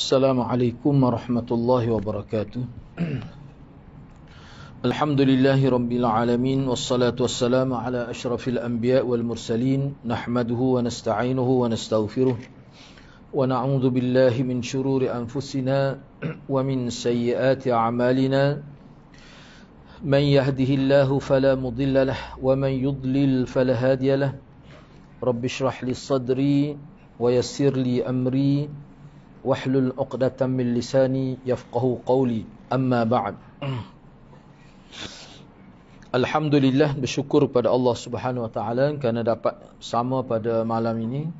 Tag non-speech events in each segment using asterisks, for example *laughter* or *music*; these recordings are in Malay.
السلام عليكم ورحمة الله وبركاته الحمد لله رب العالمين والصلاة والسلام على أشرف الأنبياء والمرسلين نحمده ونستعينه ونستغفره ونعوذ بالله من شرور أنفسنا ومن سيئات أعمالنا من يهده الله فلا مضل له ومن يضلل فلا هادي له رب اشرح لي صدري ويسر لي أمري Wahlul أقدة من Lisani يفقه قولي أما بعد Alhamdulillah bersyukur pada Allah Subhanahu Wa Taala kerana dapat sama pada malam ini.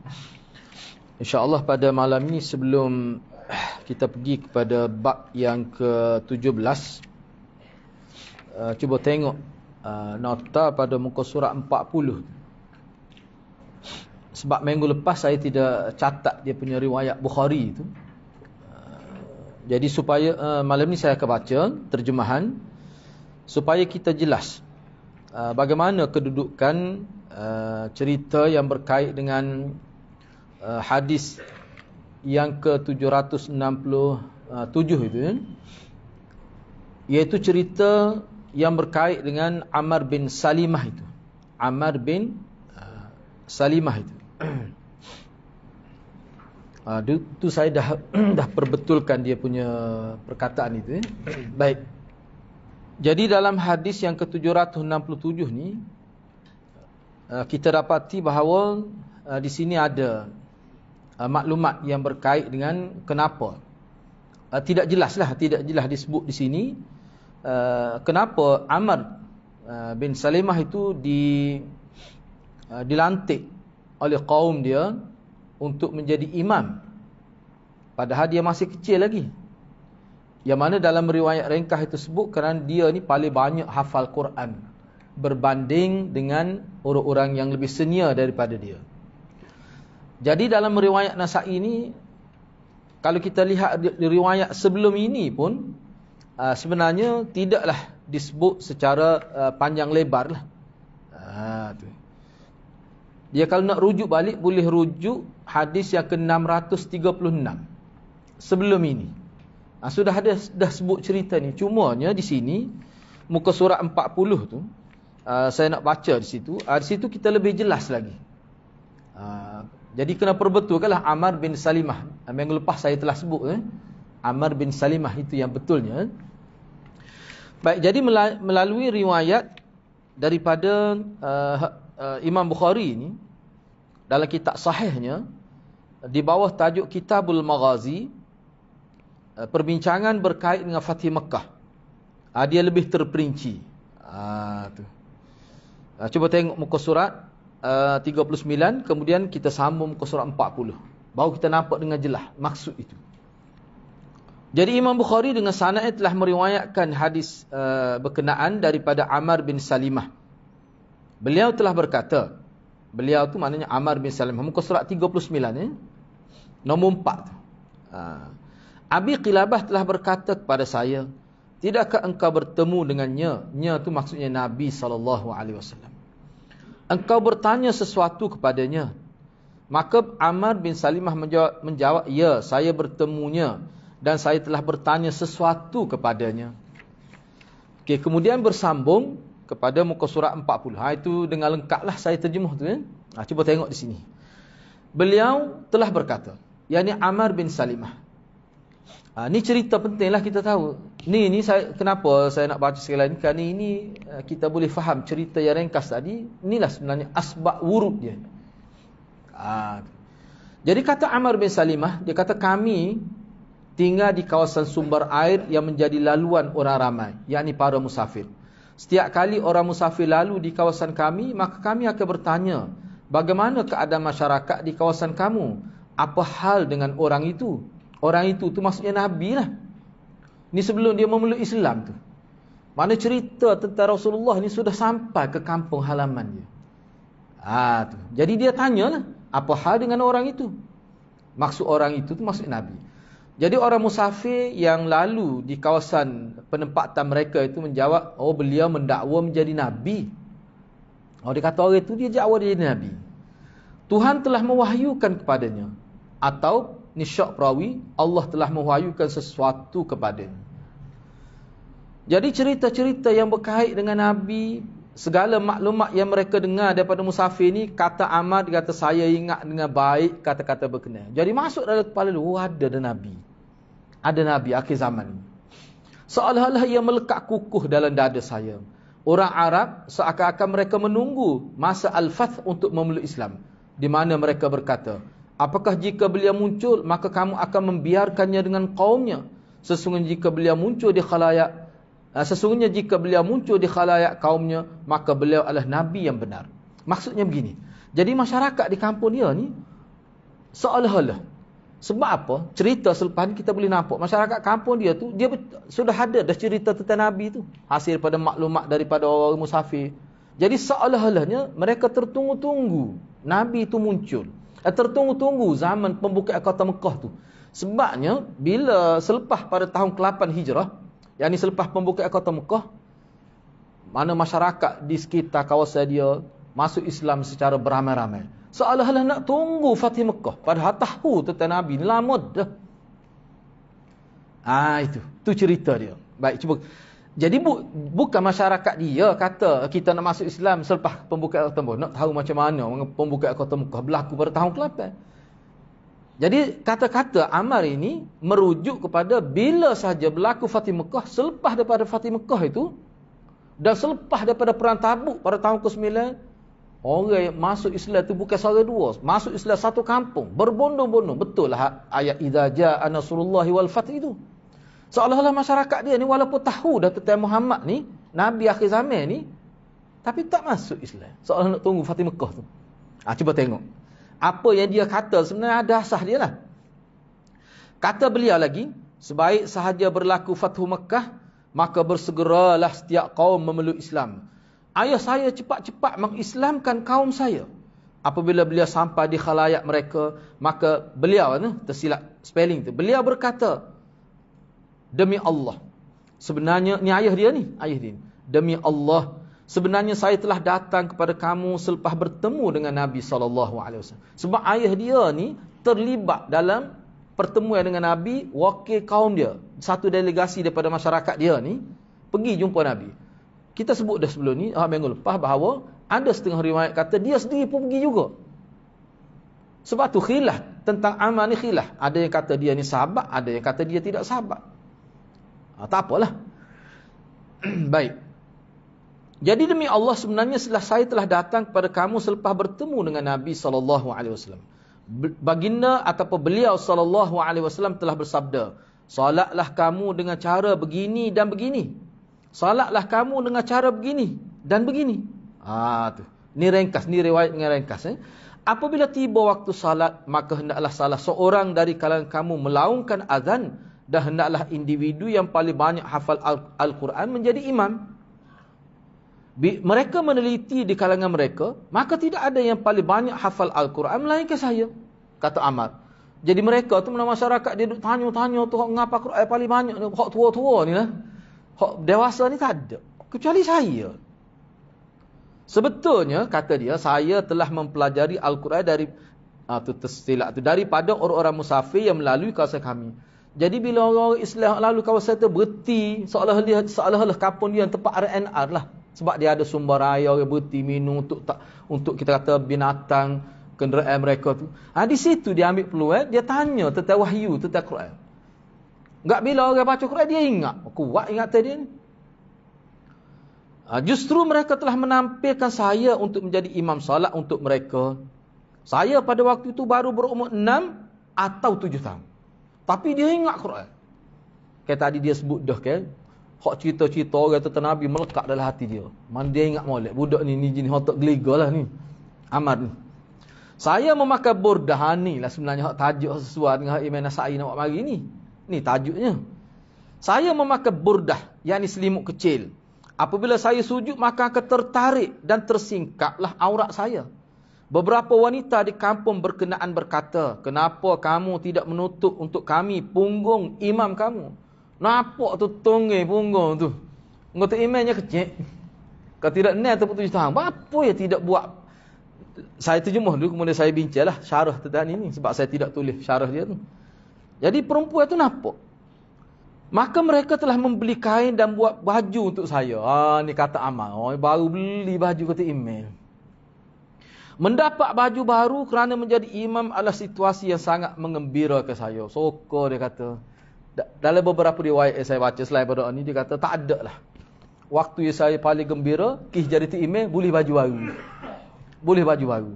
Insya-Allah pada malam ini sebelum kita pergi kepada bab yang ke-17 uh, eh, cuba tengok uh, nota pada muka surat 40. Sebab minggu lepas saya tidak catat dia punya riwayat Bukhari itu. Ah, jadi supaya uh, malam ni saya akan baca terjemahan supaya kita jelas uh, bagaimana kedudukan uh, cerita yang berkait dengan uh, hadis yang ke-767 itu. Ya. Iaitu cerita yang berkait dengan Amar bin Salimah itu. Amar bin uh, Salimah itu. *clears throat* Ah, itu ha, tu saya dah *clears throat* dah perbetulkan dia punya perkataan itu. Eh. *clears throat* Baik. Jadi dalam hadis yang ke-767 ni ah, kita dapati bahawa ah, di sini ada maklumat yang berkait dengan kenapa. Tidak jelas lah, tidak jelas disebut di sini kenapa Amr bin Salimah itu di dilantik oleh kaum dia untuk menjadi imam. Padahal dia masih kecil lagi. Yang mana dalam riwayat ringkah itu sebut kerana dia ni paling banyak hafal Quran. Berbanding dengan orang-orang yang lebih senior daripada dia. Jadi dalam riwayat Nasa'i ini, kalau kita lihat di riwayat sebelum ini pun, ah, sebenarnya tidaklah disebut secara ah, panjang lebar lah. Haa ah, tu. Dia kalau nak rujuk balik boleh rujuk hadis yang ke-636 sebelum ini. Ha, sudah ada dah sebut cerita ni. Cuma Cumanya di sini muka surat 40 tu uh, saya nak baca di situ. Uh, di situ kita lebih jelas lagi. Uh, jadi kena perbetulkanlah Amar bin Salimah. yang lepas saya telah sebut eh. Amar bin Salimah itu yang betulnya. Baik, jadi melalui riwayat daripada uh, uh, Imam Bukhari ni dalam kitab sahihnya di bawah tajuk Kitabul Maghazi uh, perbincangan berkait dengan Fatih Mekah. Uh, ah, dia lebih terperinci. Ah uh, tu. Uh, cuba tengok muka surat uh, 39 kemudian kita sambung muka surat 40. Baru kita nampak dengan jelas maksud itu. Jadi Imam Bukhari dengan sanad telah meriwayatkan hadis uh, berkenaan daripada Amar bin Salimah Beliau telah berkata, beliau tu maknanya Amar bin Salim. Muka surat 39 ni, nombor 4 tu. Ha. Abi Qilabah telah berkata kepada saya, Tidakkah engkau bertemu dengannya? Nya tu maksudnya Nabi SAW. Engkau bertanya sesuatu kepadanya. Maka Amar bin Salimah menjawab, menjawab ya saya bertemunya dan saya telah bertanya sesuatu kepadanya. Okay, kemudian bersambung, kepada muka surat 40. Ha, itu dengan lengkaplah saya terjemuh tu. Ya. Ha, cuba tengok di sini. Beliau telah berkata, yakni Amar bin Salimah. Ha, ni cerita pentinglah kita tahu. Ni ini saya kenapa saya nak baca sekali lagi kerana ini ha, kita boleh faham cerita yang ringkas tadi. Inilah sebenarnya asbab wurud dia. Ha. Jadi kata Amar bin Salimah, dia kata kami tinggal di kawasan sumber air yang menjadi laluan orang ramai, yakni para musafir. Setiap kali orang musafir lalu di kawasan kami, maka kami akan bertanya, bagaimana keadaan masyarakat di kawasan kamu? Apa hal dengan orang itu? Orang itu tu maksudnya Nabi lah. Ini sebelum dia memeluk Islam tu. Mana cerita tentang Rasulullah ni sudah sampai ke kampung halaman dia. Ha, tu. Jadi dia tanya lah, apa hal dengan orang itu? Maksud orang itu tu maksudnya Nabi. Jadi orang musafir yang lalu di kawasan penempatan mereka itu menjawab, oh beliau mendakwa menjadi Nabi. Oh dia kata orang itu dia jawab dia jadi Nabi. Tuhan telah mewahyukan kepadanya. Atau nisyak perawi, Allah telah mewahyukan sesuatu kepadanya. Jadi cerita-cerita yang berkait dengan Nabi, segala maklumat yang mereka dengar daripada musafir ini, kata Ahmad, kata saya ingat dengan baik kata-kata berkenaan. Jadi masuk dalam kepala dia, oh ada ada Nabi ada Nabi akhir zaman. Seolah-olah ia melekat kukuh dalam dada saya. Orang Arab seakan-akan mereka menunggu masa Al-Fath untuk memeluk Islam. Di mana mereka berkata, apakah jika beliau muncul, maka kamu akan membiarkannya dengan kaumnya. Sesungguhnya jika beliau muncul di khalayak, eh, sesungguhnya jika beliau muncul di khalayak kaumnya, maka beliau adalah Nabi yang benar. Maksudnya begini, jadi masyarakat di kampung dia ni, seolah-olah sebab apa? Cerita selepas ini kita boleh nampak masyarakat kampung dia tu dia sudah ada dah cerita tentang Nabi tu hasil pada maklumat daripada orang-orang musafir. Jadi seolah-olahnya mereka tertunggu-tunggu Nabi itu muncul. Eh, tertunggu-tunggu zaman pembukaan kota Mekah tu. Sebabnya bila selepas pada tahun ke-8 Hijrah, yakni selepas pembukaan kota Mekah, mana masyarakat di sekitar kawasan dia masuk Islam secara beramai-ramai. Seolah-olah nak tunggu Fatih Mekah. Padahal tahu tentang Nabi ni lama dah. Ha, itu. tu cerita dia. Baik, cuba. Jadi bu, bukan masyarakat dia kata kita nak masuk Islam selepas pembukaan kota Mekah. Nak tahu macam mana pembukaan kota Mekah berlaku pada tahun ke-8. Jadi kata-kata Amar ini merujuk kepada bila sahaja berlaku Fatih Mekah selepas daripada Fatih Mekah itu dan selepas daripada perang tabuk pada tahun ke-9 Orang yang masuk Islam tu bukan saudara dua. Masuk Islam satu kampung. Berbondong-bondong. Betul lah ayat idaja anasurullahi wal fatih itu. Seolah-olah masyarakat dia ni walaupun tahu dah tetap Muhammad ni. Nabi akhir zaman ni. Tapi tak masuk Islam. Seolah nak tunggu Fatih Mekah tu. Ha, cuba tengok. Apa yang dia kata sebenarnya ada asah dia lah. Kata beliau lagi. Sebaik sahaja berlaku Fatih Mekah. Maka bersegeralah setiap kaum memeluk Islam. Ayah saya cepat-cepat mengislamkan kaum saya. Apabila beliau sampai di khalayak mereka, maka beliau, tersilap spelling tu, beliau berkata, Demi Allah, sebenarnya, ni ayah dia ni, ayah dia ni. Demi Allah, sebenarnya saya telah datang kepada kamu selepas bertemu dengan Nabi SAW. Sebab ayah dia ni terlibat dalam pertemuan dengan Nabi, wakil kaum dia. Satu delegasi daripada masyarakat dia ni, pergi jumpa Nabi. Kita sebut dah sebelum ni, hari minggu lepas bahawa ada setengah riwayat kata dia sendiri pun pergi juga. Sebab tu khilaf tentang amal ni khilaf. Ada yang kata dia ni sahabat, ada yang kata dia tidak sahabat. Ha, tak apalah. *clears throat* Baik. Jadi demi Allah sebenarnya setelah saya telah datang kepada kamu selepas bertemu dengan Nabi saw. Baginda atau beliau saw telah bersabda, "Solatlah kamu dengan cara begini dan begini." Salatlah kamu dengan cara begini dan begini. Ah ha, tu. Ni ringkas, ni riwayat ni ringkas eh. Apabila tiba waktu salat, maka hendaklah salah seorang dari kalangan kamu melaungkan azan dan hendaklah individu yang paling banyak hafal Al-Quran menjadi imam. Mereka meneliti di kalangan mereka, maka tidak ada yang paling banyak hafal Al-Quran melainkan saya, kata Amar. Jadi mereka tu, masyarakat dia tanya-tanya tu, mengapa Al-Quran paling banyak ni, orang tua-tua ni lah. Hak dewasa ni tak ada. Kecuali saya. Sebetulnya, kata dia, saya telah mempelajari Al-Quran dari atau ah, tersilap tu daripada orang-orang musafir yang melalui kawasan kami. Jadi bila orang Islam lalu kawasan tu berhenti, seolah-olah seolah-olah kapun dia tempat RNR lah. Sebab dia ada sumber raya dia berhenti minum untuk tak untuk kita kata binatang kenderaan mereka tu. Ha, di situ dia ambil peluang, dia tanya tentang wahyu, tentang Quran. Enggak bila orang baca Quran dia ingat. Oh, kuat ingat dia ni. Ha, justru mereka telah menampilkan saya untuk menjadi imam salat untuk mereka. Saya pada waktu itu baru berumur enam atau tujuh tahun. Tapi dia ingat Quran. Kayak tadi dia sebut dah kan. Hak cerita-cerita orang tentang Nabi melekat dalam hati dia. Mana dia ingat molek. Budak ni, ni jenis hotak geliga lah ni. Amar ni. Saya memakai burdah ni lah sebenarnya hak tajuk sesuai dengan hak iman nasai nak buat mari ni. Ni tajuknya. Saya memakai burdah, yakni selimut kecil. Apabila saya sujud, maka akan tertarik dan tersingkaplah aurat saya. Beberapa wanita di kampung berkenaan berkata, kenapa kamu tidak menutup untuk kami punggung imam kamu? Nampak tu tonggi punggung tu. Ngata imamnya kecil. Kalau tidak nak tepuk tujuh tahun, apa yang tidak buat? Saya terjemah dulu, kemudian saya bincang lah syarah tentang ini. Sebab saya tidak tulis syarah dia tu. Jadi perempuan tu nampak. Maka mereka telah membeli kain dan buat baju untuk saya. Ha, ini kata Amal. Oh, baru beli baju kata Imam. Mendapat baju baru kerana menjadi imam adalah situasi yang sangat mengembirakan saya. Soko dia kata. Dalam beberapa riwayat yang saya baca selain pada ini, dia kata tak ada lah. Waktu yang saya paling gembira, kih jadi imam, boleh baju baru. Boleh baju baru.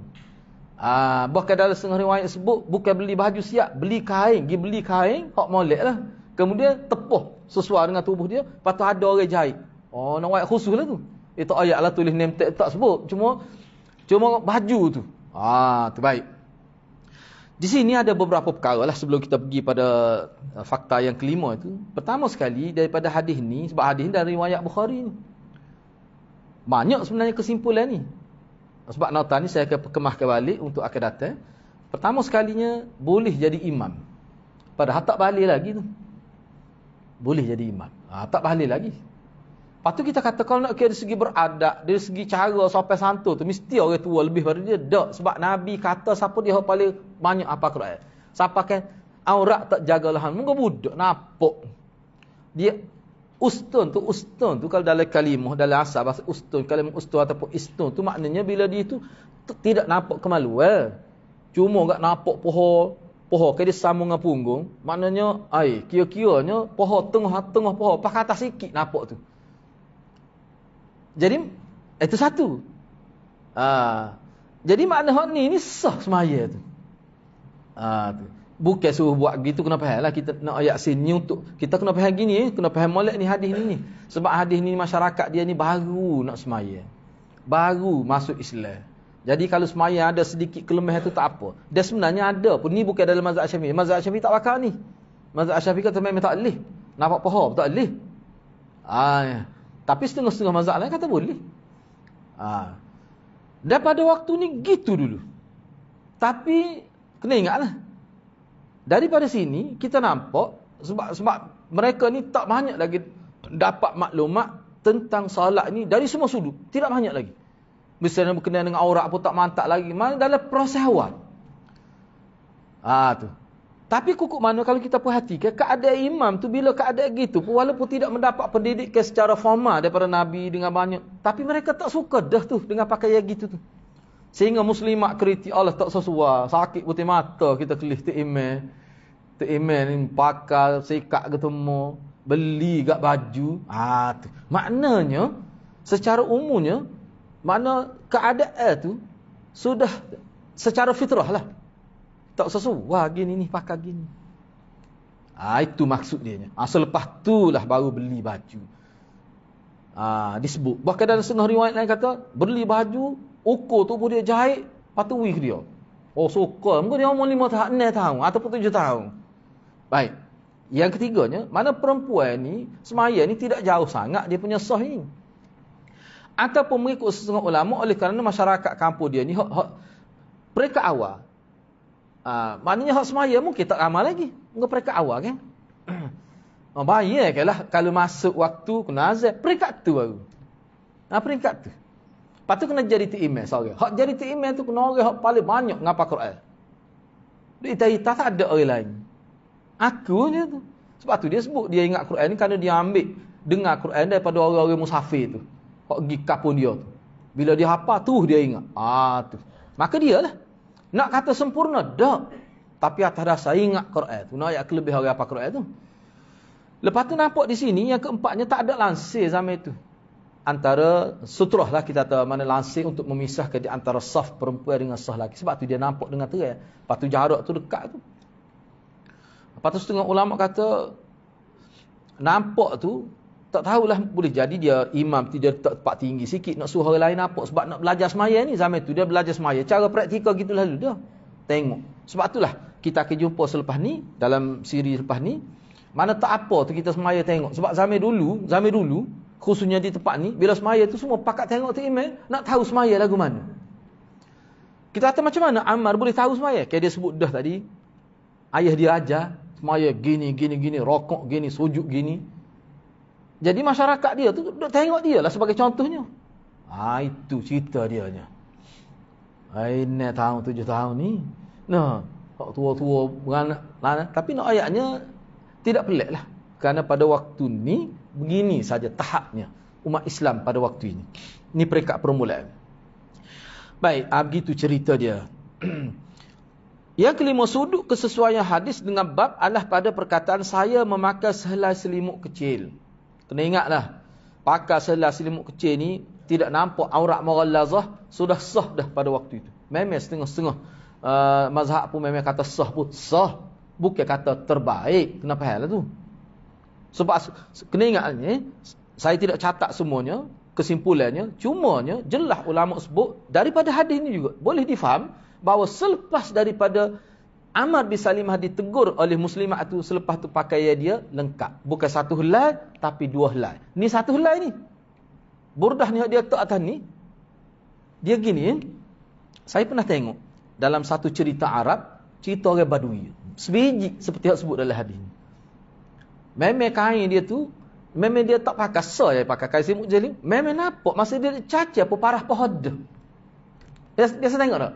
Ah, bahkan dalam setengah riwayat sebut bukan beli baju siap, beli kain, pergi beli kain, hak molek lah. Kemudian tepuh sesuai dengan tubuh dia, patu ada orang jahit. Oh, nak buat khusus lah tu. Itu eh, ayat lah tulis name tak, tak sebut. Cuma cuma baju tu. Ah, terbaik. Di sini ada beberapa perkara lah sebelum kita pergi pada uh, fakta yang kelima itu. Pertama sekali daripada hadis ni, sebab hadis ni dari riwayat Bukhari ni. Banyak sebenarnya kesimpulan ni. Sebab nota ni saya akan kemah kembali untuk akan datang. Pertama sekalinya boleh jadi imam. Padahal tak balik lagi tu. Boleh jadi imam. Ha, tak balik lagi. Lepas tu kita kata kalau nak okay, dari segi beradab, dari segi cara sopan santu tu mesti orang tua lebih pada dia. Tak sebab Nabi kata siapa dia paling banyak apa kerajaan. Siapa kan aurat tak jaga lahan. muka budak napuk. Dia Ustun tu, ustun tu kalau dalam kalimah, dalam asal bahasa ustun, kalau ustun ataupun istun tu maknanya bila dia tu tidak nampak kemaluan Cuma tak nampak poho, poho ke dia sambung dengan punggung. Maknanya, ay, kira-kiranya poho tengah-tengah poho, pakai atas sikit nampak tu. Jadi, itu eh, satu. Ah, jadi makna hak ni, ni sah semaya tu. Ah, tu. Bukan suruh buat gitu kena faham lah kita nak ayat sin untuk kita kena faham gini eh? kena faham molek ni hadis ni ni sebab hadis ni masyarakat dia ni baru nak semaya, baru masuk Islam jadi kalau semaya ada sedikit kelemahan tu tak apa dia sebenarnya ada pun ni bukan dalam mazhab Syafi'i mazhab Syafi'i tak bakal ni mazhab Syafi'i kata memang tak leh nampak paha tak leh ah ya. tapi setengah-setengah mazhab lain kata boleh ah pada waktu ni gitu dulu tapi kena lah? daripada sini kita nampak sebab sebab mereka ni tak banyak lagi dapat maklumat tentang salat ni dari semua sudut tidak banyak lagi misalnya berkenaan dengan aurat apa tak mantap lagi mana dalam proses awal ah ha, tu tapi kukuk mana kalau kita perhatikan keadaan imam tu bila keadaan gitu pun walaupun tidak mendapat pendidikan secara formal daripada nabi dengan banyak tapi mereka tak suka dah tu dengan pakaian gitu tu Sehingga muslimat kritik Allah tak sesuai. Sakit putih mata kita kelih tak iman. Tak iman ni pakar, sikap ketemu. Beli kat baju. Ha, tu. Maknanya, secara umumnya, mana keadaan tu sudah secara fitrah lah. Tak sesuai gini ni pakar gini. Ha, itu maksud dia. Ha, selepas tu lah baru beli baju. Ha, disebut. Bahkan dalam setengah riwayat lain kata, beli baju ukur tubuh dia jahit, patuih dia. Oh, suka. Mungkin dia umur lima tahun, enam tahun ataupun tujuh tahun. Baik. Yang ketiganya, mana perempuan ni, semaya ni tidak jauh sangat dia punya sah ni. Ataupun mengikut sesungguh ulama oleh kerana masyarakat kampung dia ni, hak, hak, mereka awal. Uh, maknanya hak semaya mungkin tak ramai lagi. Mungkin mereka awal kan? Oh, *coughs* ah, bayar ke lah kalau masuk waktu kena azab. Peringkat tu baru. Nah peringkat tu. Lepas tu kena jadi ti'imah seorang. Hak jadi ti'imah tu kena orang hak paling banyak ngapa Quran. Dia cerita tak ada orang lain. Aku je tu. Sebab tu dia sebut dia ingat Quran ni kerana dia ambil dengar Quran daripada orang-orang musafir tu. Hak gi kapun dia tu. Bila dia hafal tu dia ingat. Ah tu. Maka dia lah. Nak kata sempurna dak. Tapi atas rasa ingat Quran tu. Nak ayat kelebih orang apa Quran tu. Lepas tu nampak di sini yang keempatnya tak ada lansir zaman itu antara sutrah lah kita tahu mana lansing untuk memisahkan di antara saf perempuan dengan saf lelaki sebab tu dia nampak dengan terang lepas tu jarak tu dekat tu lepas tu setengah ulama kata nampak tu tak tahulah boleh jadi dia imam tu dia letak tempat tinggi sikit nak suara lain nampak sebab nak belajar semaya ni zaman tu dia belajar semaya cara praktika gitulah dulu dia tengok sebab itulah kita akan jumpa selepas ni dalam siri selepas ni mana tak apa tu kita semaya tengok sebab zaman dulu zaman dulu khususnya di tempat ni bila semaya tu semua pakat tengok tu email nak tahu semaya lagu mana kita kata macam mana Ammar boleh tahu semaya kayak dia sebut dah tadi ayah dia aja semaya gini gini gini rokok gini sujuk gini jadi masyarakat dia tu duk tengok dia lah sebagai contohnya ha, itu cerita dia nya Aina tahun tujuh tahun ni nah Pak tua-tua beranak lah. Tapi nak ayatnya tidak pelik lah. Kerana pada waktu ni begini saja tahapnya umat Islam pada waktu ini. Ini peringkat permulaan. Baik, ah, begitu cerita dia. *clears throat* Yang kelima sudut kesesuaian hadis dengan bab adalah pada perkataan saya memakai sehelai selimut kecil. Kena ingatlah, pakai sehelai selimut kecil ni tidak nampak aurat moral sudah sah dah pada waktu itu. Memang setengah-setengah uh, mazhab pun memang kata sah pun sah. Bukan kata terbaik. Kenapa hal lah itu? Sebab kena ingat ni, eh. saya tidak catat semuanya, kesimpulannya, cumanya jelas ulama sebut daripada hadis ini juga. Boleh difaham bahawa selepas daripada Amar bin Salimah ditegur oleh muslimah itu selepas tu pakaian dia lengkap. Bukan satu helai tapi dua helai. Ni satu helai ni. Burdah ni dia tak atas ni. Dia gini, eh. saya pernah tengok dalam satu cerita Arab, cerita orang Badui. Sebiji seperti yang sebut dalam hadis ini. Memang kain dia tu, memang dia tak pakai sah je pakai kain simuk jelim. Memang nampak masa dia caca apa parah pahod. Dia, dia ah, saya tengok tak?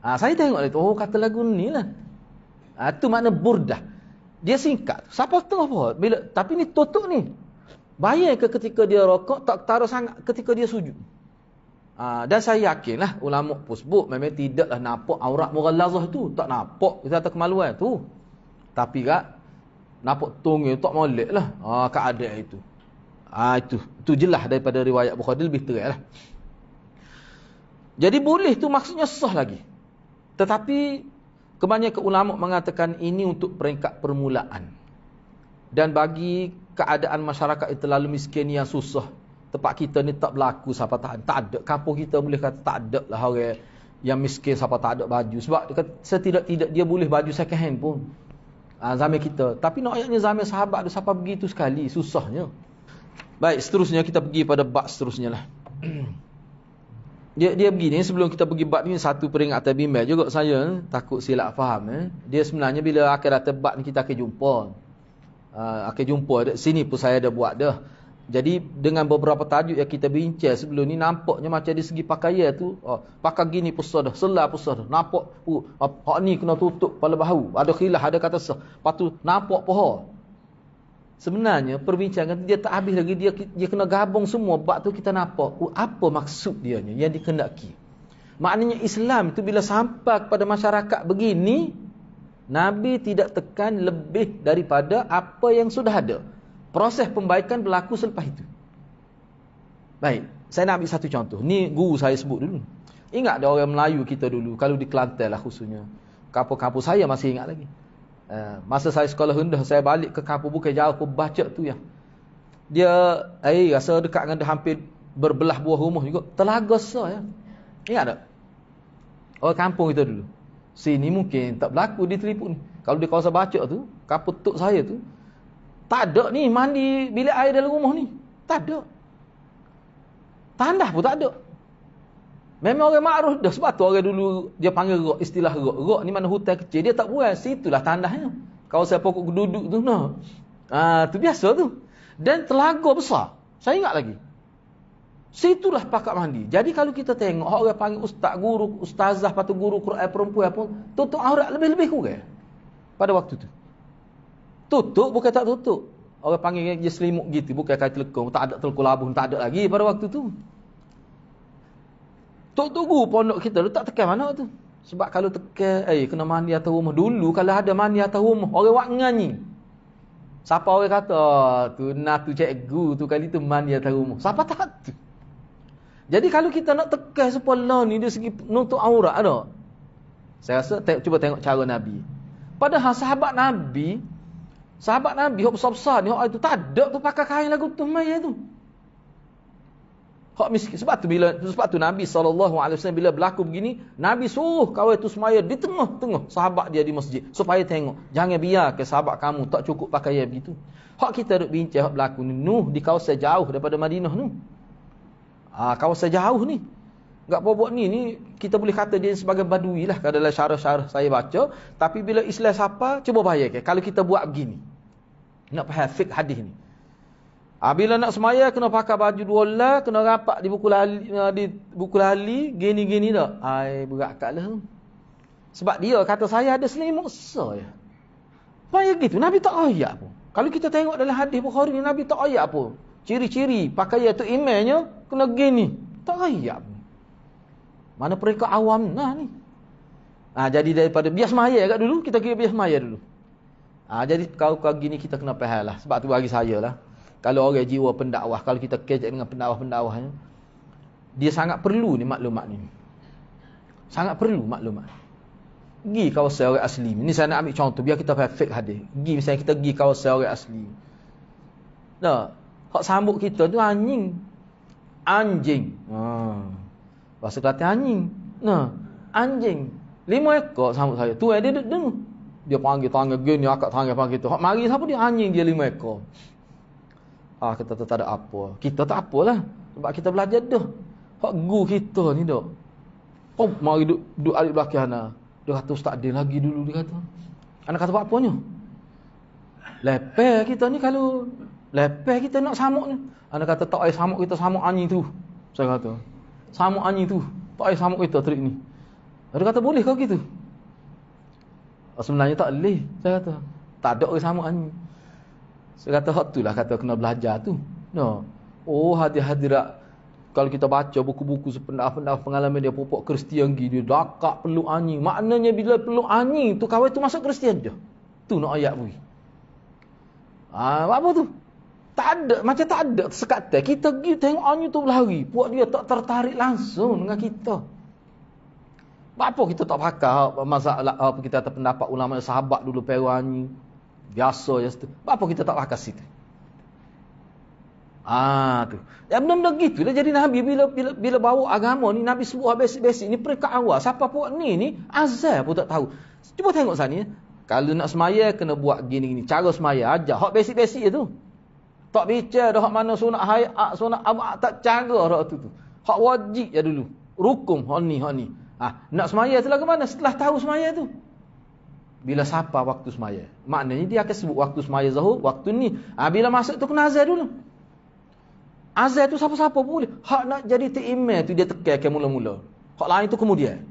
Ha, saya tengok tu, oh kata lagu ni lah. Ha, tu makna burdah. Dia singkat. Siapa tengah pahod? Bila, tapi ni tutup ni. Bayar ke ketika dia rokok, tak taruh sangat ketika dia sujud. Ha, dan saya lah, ulama pun sebut memang tidaklah nampak aurat murallazah tu. Tak nampak kita tak kemaluan tu. Tapi kak, nampak tongil tak molek lah ha, keadaan itu ha, itu itu jelas daripada riwayat Bukhari lebih terik lah jadi boleh tu maksudnya sah lagi tetapi kebanyakan ulama mengatakan ini untuk peringkat permulaan dan bagi keadaan masyarakat yang terlalu miskin yang susah tempat kita ni tak berlaku siapa tahan tak ada kampung kita boleh kata tak ada lah orang yang miskin siapa tak ada baju sebab setidak-tidak dia boleh baju second hand pun uh, ah, zaman kita. Tapi nak ayatnya zaman sahabat tu siapa begitu sekali. Susahnya. Baik, seterusnya kita pergi pada bab seterusnya lah. *clears throat* dia dia begini sebelum kita pergi bab ni satu peringat atas bimbel juga saya eh. takut silap faham eh. Dia sebenarnya bila akhir atas bab ni kita akan jumpa. Uh, akan jumpa sini pun saya ada buat dah. Jadi dengan beberapa tajuk yang kita bincang sebelum ni nampaknya macam di segi pakaian tu oh, pakai gini pusat dah, selah pusat dah. Nampak oh, hak ni kena tutup kepala bahu. Ada khilaf, ada kata sah. Patu nampak poha. Sebenarnya perbincangan dia tak habis lagi dia dia kena gabung semua bab tu kita nampak oh, apa maksud dia ni yang dikehendaki. Maknanya Islam itu bila sampai kepada masyarakat begini Nabi tidak tekan lebih daripada apa yang sudah ada. Proses pembaikan berlaku selepas itu. Baik, saya nak ambil satu contoh. Ni guru saya sebut dulu. Ingat ada orang Melayu kita dulu, kalau di Kelantan lah khususnya. Kapur-kapur saya masih ingat lagi. Uh, masa saya sekolah rendah, saya balik ke kapur bukan jauh pun baca tu ya. Dia eh, rasa dekat dengan dia hampir berbelah buah rumah juga. Telaga sah ya. Ingat tak? Orang kampung kita dulu. Sini mungkin tak berlaku di telipu ni. Kalau di kawasan baca tu, kapur tuk saya tu, tak ada ni mandi bilik air dalam rumah ni. Tak ada. Tandah pun tak ada. Memang orang makruh dah sebab tu orang dulu dia panggil rok istilah rok. Rok ni mana hutan kecil dia tak buat. Situlah tandahnya. Kalau saya pokok duduk tu nah. Ah tu biasa tu. Dan telaga besar. Saya ingat lagi. Situlah pakak mandi. Jadi kalau kita tengok orang panggil ustaz guru, ustazah patu guru Quran perempuan pun tutup aurat lebih-lebih kurang pada waktu tu. Tutup bukan tak tutup. Orang panggil je selimut gitu, bukan kain telekong, tak ada telekong labuh, tak ada lagi pada waktu tu. Tok tunggu pondok kita letak tekan mana tu? Sebab kalau tekan, eh kena mandi atas rumah dulu kalau ada mandi atas rumah, orang wak nyanyi. Siapa orang kata, ah, tu nak tu cikgu tu kali tu mandi atas rumah. Siapa tak tu? Jadi kalau kita nak tekan supaya ni dia segi nuntuk aurat ada. Saya rasa cuba tengok cara Nabi. Padahal sahabat Nabi Sahabat Nabi hok besar-besar ni hok itu tak ada tu pakai kain lagu tu maya tu. Hok miskin sebab tu bila sebab tu Nabi SAW bila berlaku begini, Nabi suruh kawai itu semaya di tengah-tengah sahabat dia di masjid supaya tengok. Jangan biar ke sahabat kamu tak cukup pakai ya begitu. Hok kita duk bincang hok berlaku ni Nuh di kawasan jauh daripada Madinah ni. Ah ha, kawasan jauh ni. Enggak apa buat ni ni kita boleh kata dia sebagai badui lah kalau dalam syarah-syarah saya baca tapi bila Islam siapa cuba bayangkan kalau kita buat begini nak faham fik hadis ni. Ha, bila nak semaya, kena pakai baju dua lah. Kena rapat di buku lali. Ah, di buku lali. Gini-gini tak. Ai berat kat lah. Sebab dia kata saya ada selimut saya. Maya gitu. Nabi tak ayak pun. Kalau kita tengok dalam hadis Bukhari ni, Nabi tak ayak pun. Ciri-ciri pakai tu imannya, kena gini. Tak ayak pun. Mana mereka awam nah ni. Ha, jadi daripada biasa maya kat dulu, kita kira biasa maya dulu. Ha, jadi perkara-perkara gini kita kena faham lah. Sebab tu bagi saya lah. Kalau orang jiwa pendakwah, kalau kita kejap dengan pendakwah-pendakwah ni, dia sangat perlu ni maklumat ni. Sangat perlu maklumat. Pergi kawasan orang asli. Ni saya nak ambil contoh, biar kita faham fake hadis. Pergi misalnya kita pergi kawasan orang asli. Nah, hak sambut kita tu anjing. Anjing. Ha. Bahasa Kelantan anjing. Nah, anjing. Lima ekor sambut saya. Tu ada dia dengar dia panggil tangga gini, akak tangga panggil tu. Hak mari siapa dia anjing dia lima ekor. Ah kita tak ada apa. Kita tak apalah. Sebab kita belajar dah. Hak gu kita ni dok. Kau mari duduk, duduk alik belakang sana. Dia kata ustaz dia lagi dulu dia kata. Anak kata apa ni? Lepeh kita ni kalau lepeh kita nak samuk ni. Anak kata tak ai samuk kita samuk anjing tu. Saya kata. Samuk anjing tu. Tak ai samuk kita trik ni. Dia kata boleh kau gitu? Oh, sebenarnya tak leh saya kata tak ada orang sama ni kan. saya kata hak lah kata kena belajar tu no oh hadir hadirat kalau kita baca buku-buku sependak-pendak pengalaman dia popok Kristian gini, dia dakak perlu anjing maknanya bila perlu anjing tu kawan tu masuk Kristian dia tu nak ayat bui ah apa tu tak ada macam tak ada sekat kita gi tengok anjing tu berlari Buat dia tak tertarik langsung dengan kita apa kita tak pakar masalah apa kita tak pendapat ulama sahabat dulu perani biasa je situ. Apa ha, kita tak pakar situ? Ah tu. Ya benar-benar gitulah jadi Nabi bila bila bila bawa agama ni Nabi sebut basic-basic ni perikat awal. Siapa buat ni ni azal pun tak tahu. Cuba tengok sana ya. Kalau nak semaya kena buat gini gini cara semaya aja. Hak basic-basic je tu. Tak bicara dah hak mana sunat hayat, sunat abad tak cara dah tu tu. Hak wajib je dulu. Rukum hak ni hak ni. Ah, nak semaya tu lah ke mana? Setelah tahu semaya tu. Bila siapa waktu semaya? Maknanya dia akan sebut waktu semaya zahur, waktu ni. Ah, bila masuk tu kena azar dulu. Azar tu siapa-siapa boleh. Hak nak jadi ti'imah tu dia tekai ke mula-mula. Hak lain tu kemudian.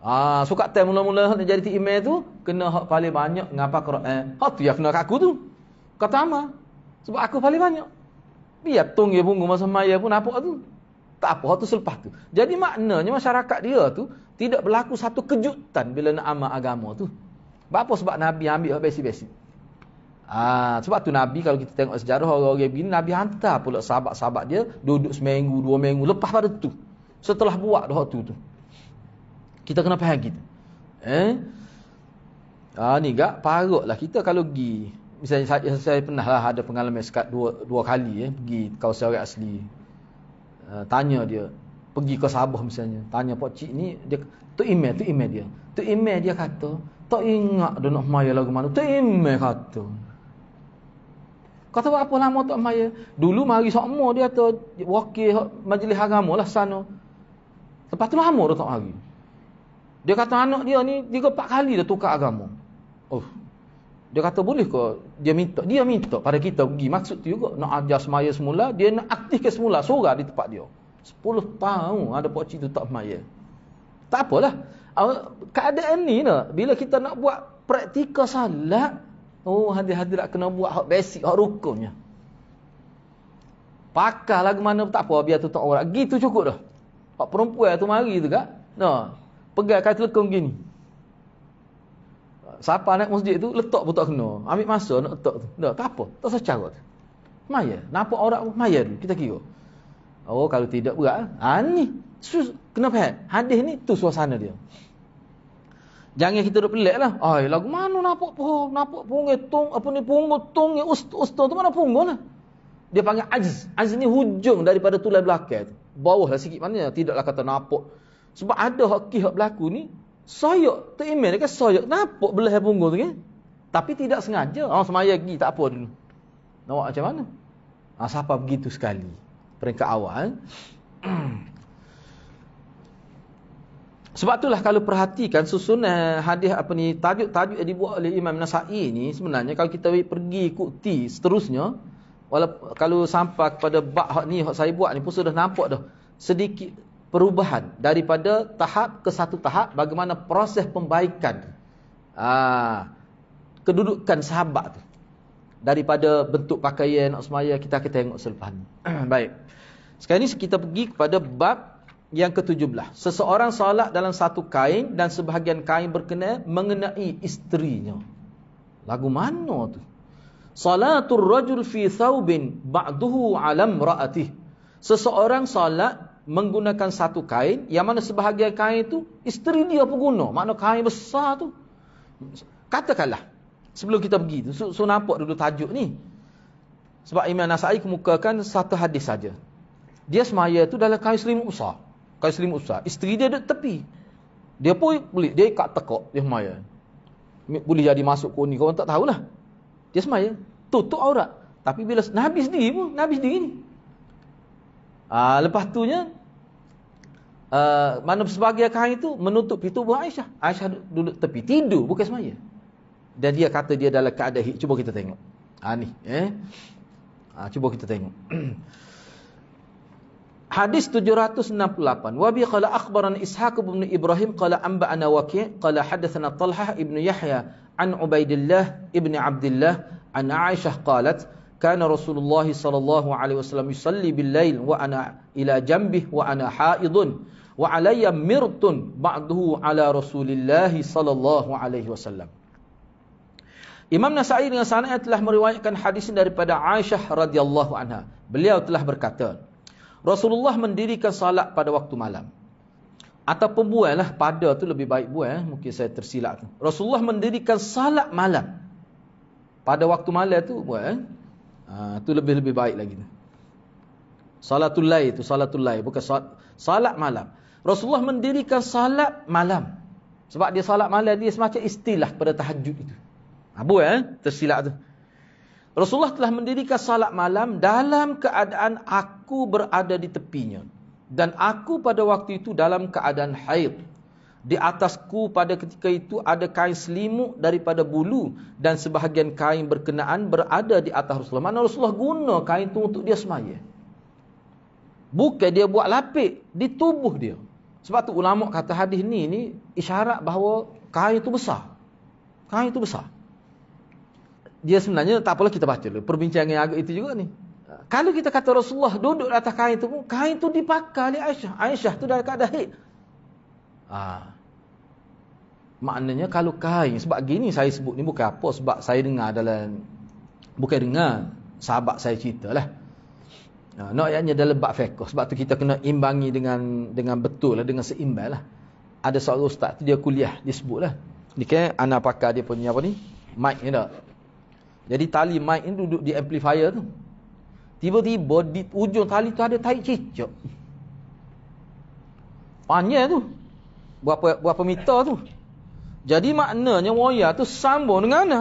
Ah, suka so tak mula-mula nak jadi ti'imah tu, kena hak paling banyak ngapa Quran. Hak tu yang kena aku tu. Kata ama. Sebab aku paling banyak. Biar tunggu bungu masa maya pun apa tu. Tak apa, tu selepas tu. Jadi maknanya masyarakat dia tu tidak berlaku satu kejutan bila nak amal agama tu. Apa sebab Nabi ambil besi-besi? Ah, sebab tu Nabi kalau kita tengok sejarah orang-orang begini, Nabi hantar pula sahabat-sahabat dia duduk seminggu, dua minggu. Lepas pada tu. Setelah buat dah tu tu. Kita kena faham gitu. Eh? Ah, ni gak parok lah kita kalau pergi. Misalnya saya, saya pernah lah ada pengalaman sekat dua, dua kali eh, pergi kawasan orang asli. Eh, tanya dia pergi ke Sabah misalnya tanya pak cik ni dia tu email tu email dia tu email dia kata tak ingat dah nak maya lagu mana tu email kata kata apa lama tak maya dulu mari sama dia tu wakil majlis agama lah sana lepas tu lama dah tak mari dia kata anak dia ni 3 4 kali dia tukar agama oh dia kata boleh ke dia minta dia minta pada kita pergi maksud tu juga nak ajar semaya semula dia nak aktifkan semula surah di tempat dia 10 tahun ada pak cik tu tak semaya tak apalah ah, keadaan ni nak bila kita nak buat praktika salat oh hadir-hadir kena buat hak basic hak rukunnya pakar lagu mana tak apa biar tutup orang gitu cukup dah hak perempuan tu mari tu kak No. pegang kaitu lekong gini siapa nak masjid tu letak pun tak kena. Ambil masa nak letak tu. Dah, tak apa. Tak secara tu. Maya. Napa orang pun maya tu Kita kira. Oh, kalau tidak berat. Ah. Ha, ni. kena faham. Hadis ni tu suasana dia. Jangan kita duduk pelik lah. Ay, lagu mana napak poh. Napak punggu tung. Apa ni punggu tung. Ustung ust, tu mana punggu lah. Dia panggil ajz. Ajz ni hujung daripada tulang belakang tu. Bawah lah sikit mana. Tidaklah kata napak. Sebab ada hakih yang berlaku ni. Soyok tu email dia kan soyok. Kenapa belah punggung tu kan? Tapi tidak sengaja. Oh, semaya pergi tak apa dulu. Nampak macam mana? Ha, siapa begitu sekali? Peringkat awal. *clears throat* Sebab itulah kalau perhatikan susunan eh, hadis apa ni tajuk-tajuk yang dibuat oleh Imam Nasai ni sebenarnya kalau kita pergi ikuti seterusnya walaupun kalau sampai kepada bab hak ni hak saya buat ni pun sudah nampak dah sedikit perubahan daripada tahap ke satu tahap bagaimana proses pembaikan aa, ah, kedudukan sahabat tu daripada bentuk pakaian nak semaya kita akan tengok selepas ni *clears throat* baik sekarang ni kita pergi kepada bab yang ke-17 seseorang solat dalam satu kain dan sebahagian kain berkenaan mengenai isterinya lagu mana tu salatul rajul fi thawbin ba'duhu alam ra'atih seseorang salat menggunakan satu kain yang mana sebahagian kain itu isteri dia pun guna. Makna kain besar tu. Katakanlah sebelum kita pergi tu, so, so nampak dulu tajuk ni. Sebab Imam Nasa'i kemukakan satu hadis saja. Dia semaya tu dalam kain selimut besar. Kain selimut besar. Isteri dia duduk tepi. Dia pun boleh. Dia ikat tekok. Dia semaya. Boleh jadi masuk kuni. Kau tak tahulah. Dia semaya. Tutup aurat. Tapi bila Nabi sendiri pun. Nabi sendiri ni. Ah, lepas tu nya Eh, mana sebahagian kain itu menutup pintu buah Aisyah. Aisyah duduk tepi tidur bukan semaya. Dan dia kata dia dalam keadaan hit. Cuba kita tengok. Ha ni, eh. Ha, cuba kita tengok. *clears throat* Hadis 768. Wa bi qala akhbaran Ishaq bin Ibrahim qala anba'ana waqi qala hadathana Talhah ibn Yahya an Ubaidillah ibn Abdullah an Aisyah qalat kana Rasulullah sallallahu alaihi wasallam yusalli bil lail wa ana ila jambih wa ana haidun wa alayya mirtun ba'duhu ala Rasulillah sallallahu alaihi wasallam Imam Nasa'i dengan sanadnya telah meriwayatkan hadis daripada Aisyah radhiyallahu anha beliau telah berkata Rasulullah mendirikan salat pada waktu malam Atau ataupun lah pada tu lebih baik buai eh? mungkin saya tersilap Rasulullah mendirikan salat malam pada waktu malam tu buat eh? Ha, tu lebih-lebih baik lagi. Salatul lay itu salatul lay. Bukan salat, salat malam. Rasulullah mendirikan salat malam. Sebab dia salat malam, dia semacam istilah pada tahajud itu. Abu ya, eh, tersilap tu. Rasulullah telah mendirikan salat malam dalam keadaan aku berada di tepinya. Dan aku pada waktu itu dalam keadaan haid. Di atasku pada ketika itu ada kain selimut daripada bulu dan sebahagian kain berkenaan berada di atas Rasulullah. Mana Rasulullah guna kain itu untuk dia semaya. Bukan dia buat lapik di tubuh dia. Sebab tu ulama kata hadis ni ni isyarat bahawa kain itu besar. Kain itu besar. Dia sebenarnya tak apalah kita baca dulu lah. perbincangan yang agak itu juga ni. Kalau kita kata Rasulullah duduk di atas kain itu, kain itu dipakai oleh Aisyah. Aisyah tu dalam keadaan hit. Ha. Maknanya kalau kain, sebab gini saya sebut ni bukan apa, sebab saya dengar dalam, bukan dengar, sahabat saya cerita lah. Ha. Ah, nak ianya dalam bak fekoh, sebab tu kita kena imbangi dengan dengan betul lah, dengan seimbang lah. Ada seorang ustaz tu dia kuliah, dia sebut lah. Dia kan anak pakar dia punya apa ni, mic ni dah. Jadi tali mic ni duduk di amplifier tu. Tiba-tiba di ujung tali tu ada tai cicak. Panjang tu berapa berapa meter tu. Jadi maknanya waya tu sambung dengan mana?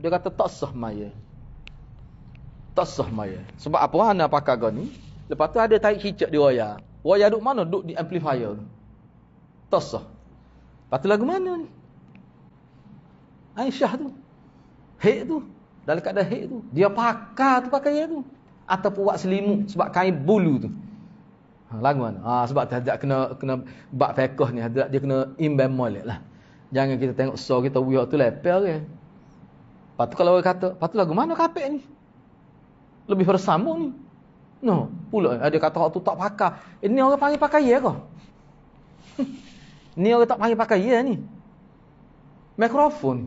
Dia kata tak sah maya. Tak sah maya. Sebab apa hana pakai kau Lepas tu ada tarik hijab di waya. Waya duk mana? Duk di amplifier tu. Tak sah. Lepas tu lagu mana ni? Aisyah tu. Hek tu. Dalam keadaan hek tu. Dia pakai tu pakai tu. Ataupun buat selimut sebab kain bulu tu. Ha, lagu mana? Ha, sebab tajak kena kena bab fekah ni, dia, dia kena imbam molek lah. Jangan kita tengok so kita buyak tu lepel kan? Lepas tu kalau orang kata, patut lagu mana kapek ni? Lebih bersama ni. No, pula ada ha, kata orang tu tak pakai. Ini eh, orang panggil pakai ya ke? *laughs* ni orang tak panggil pakai ya ni. Mikrofon.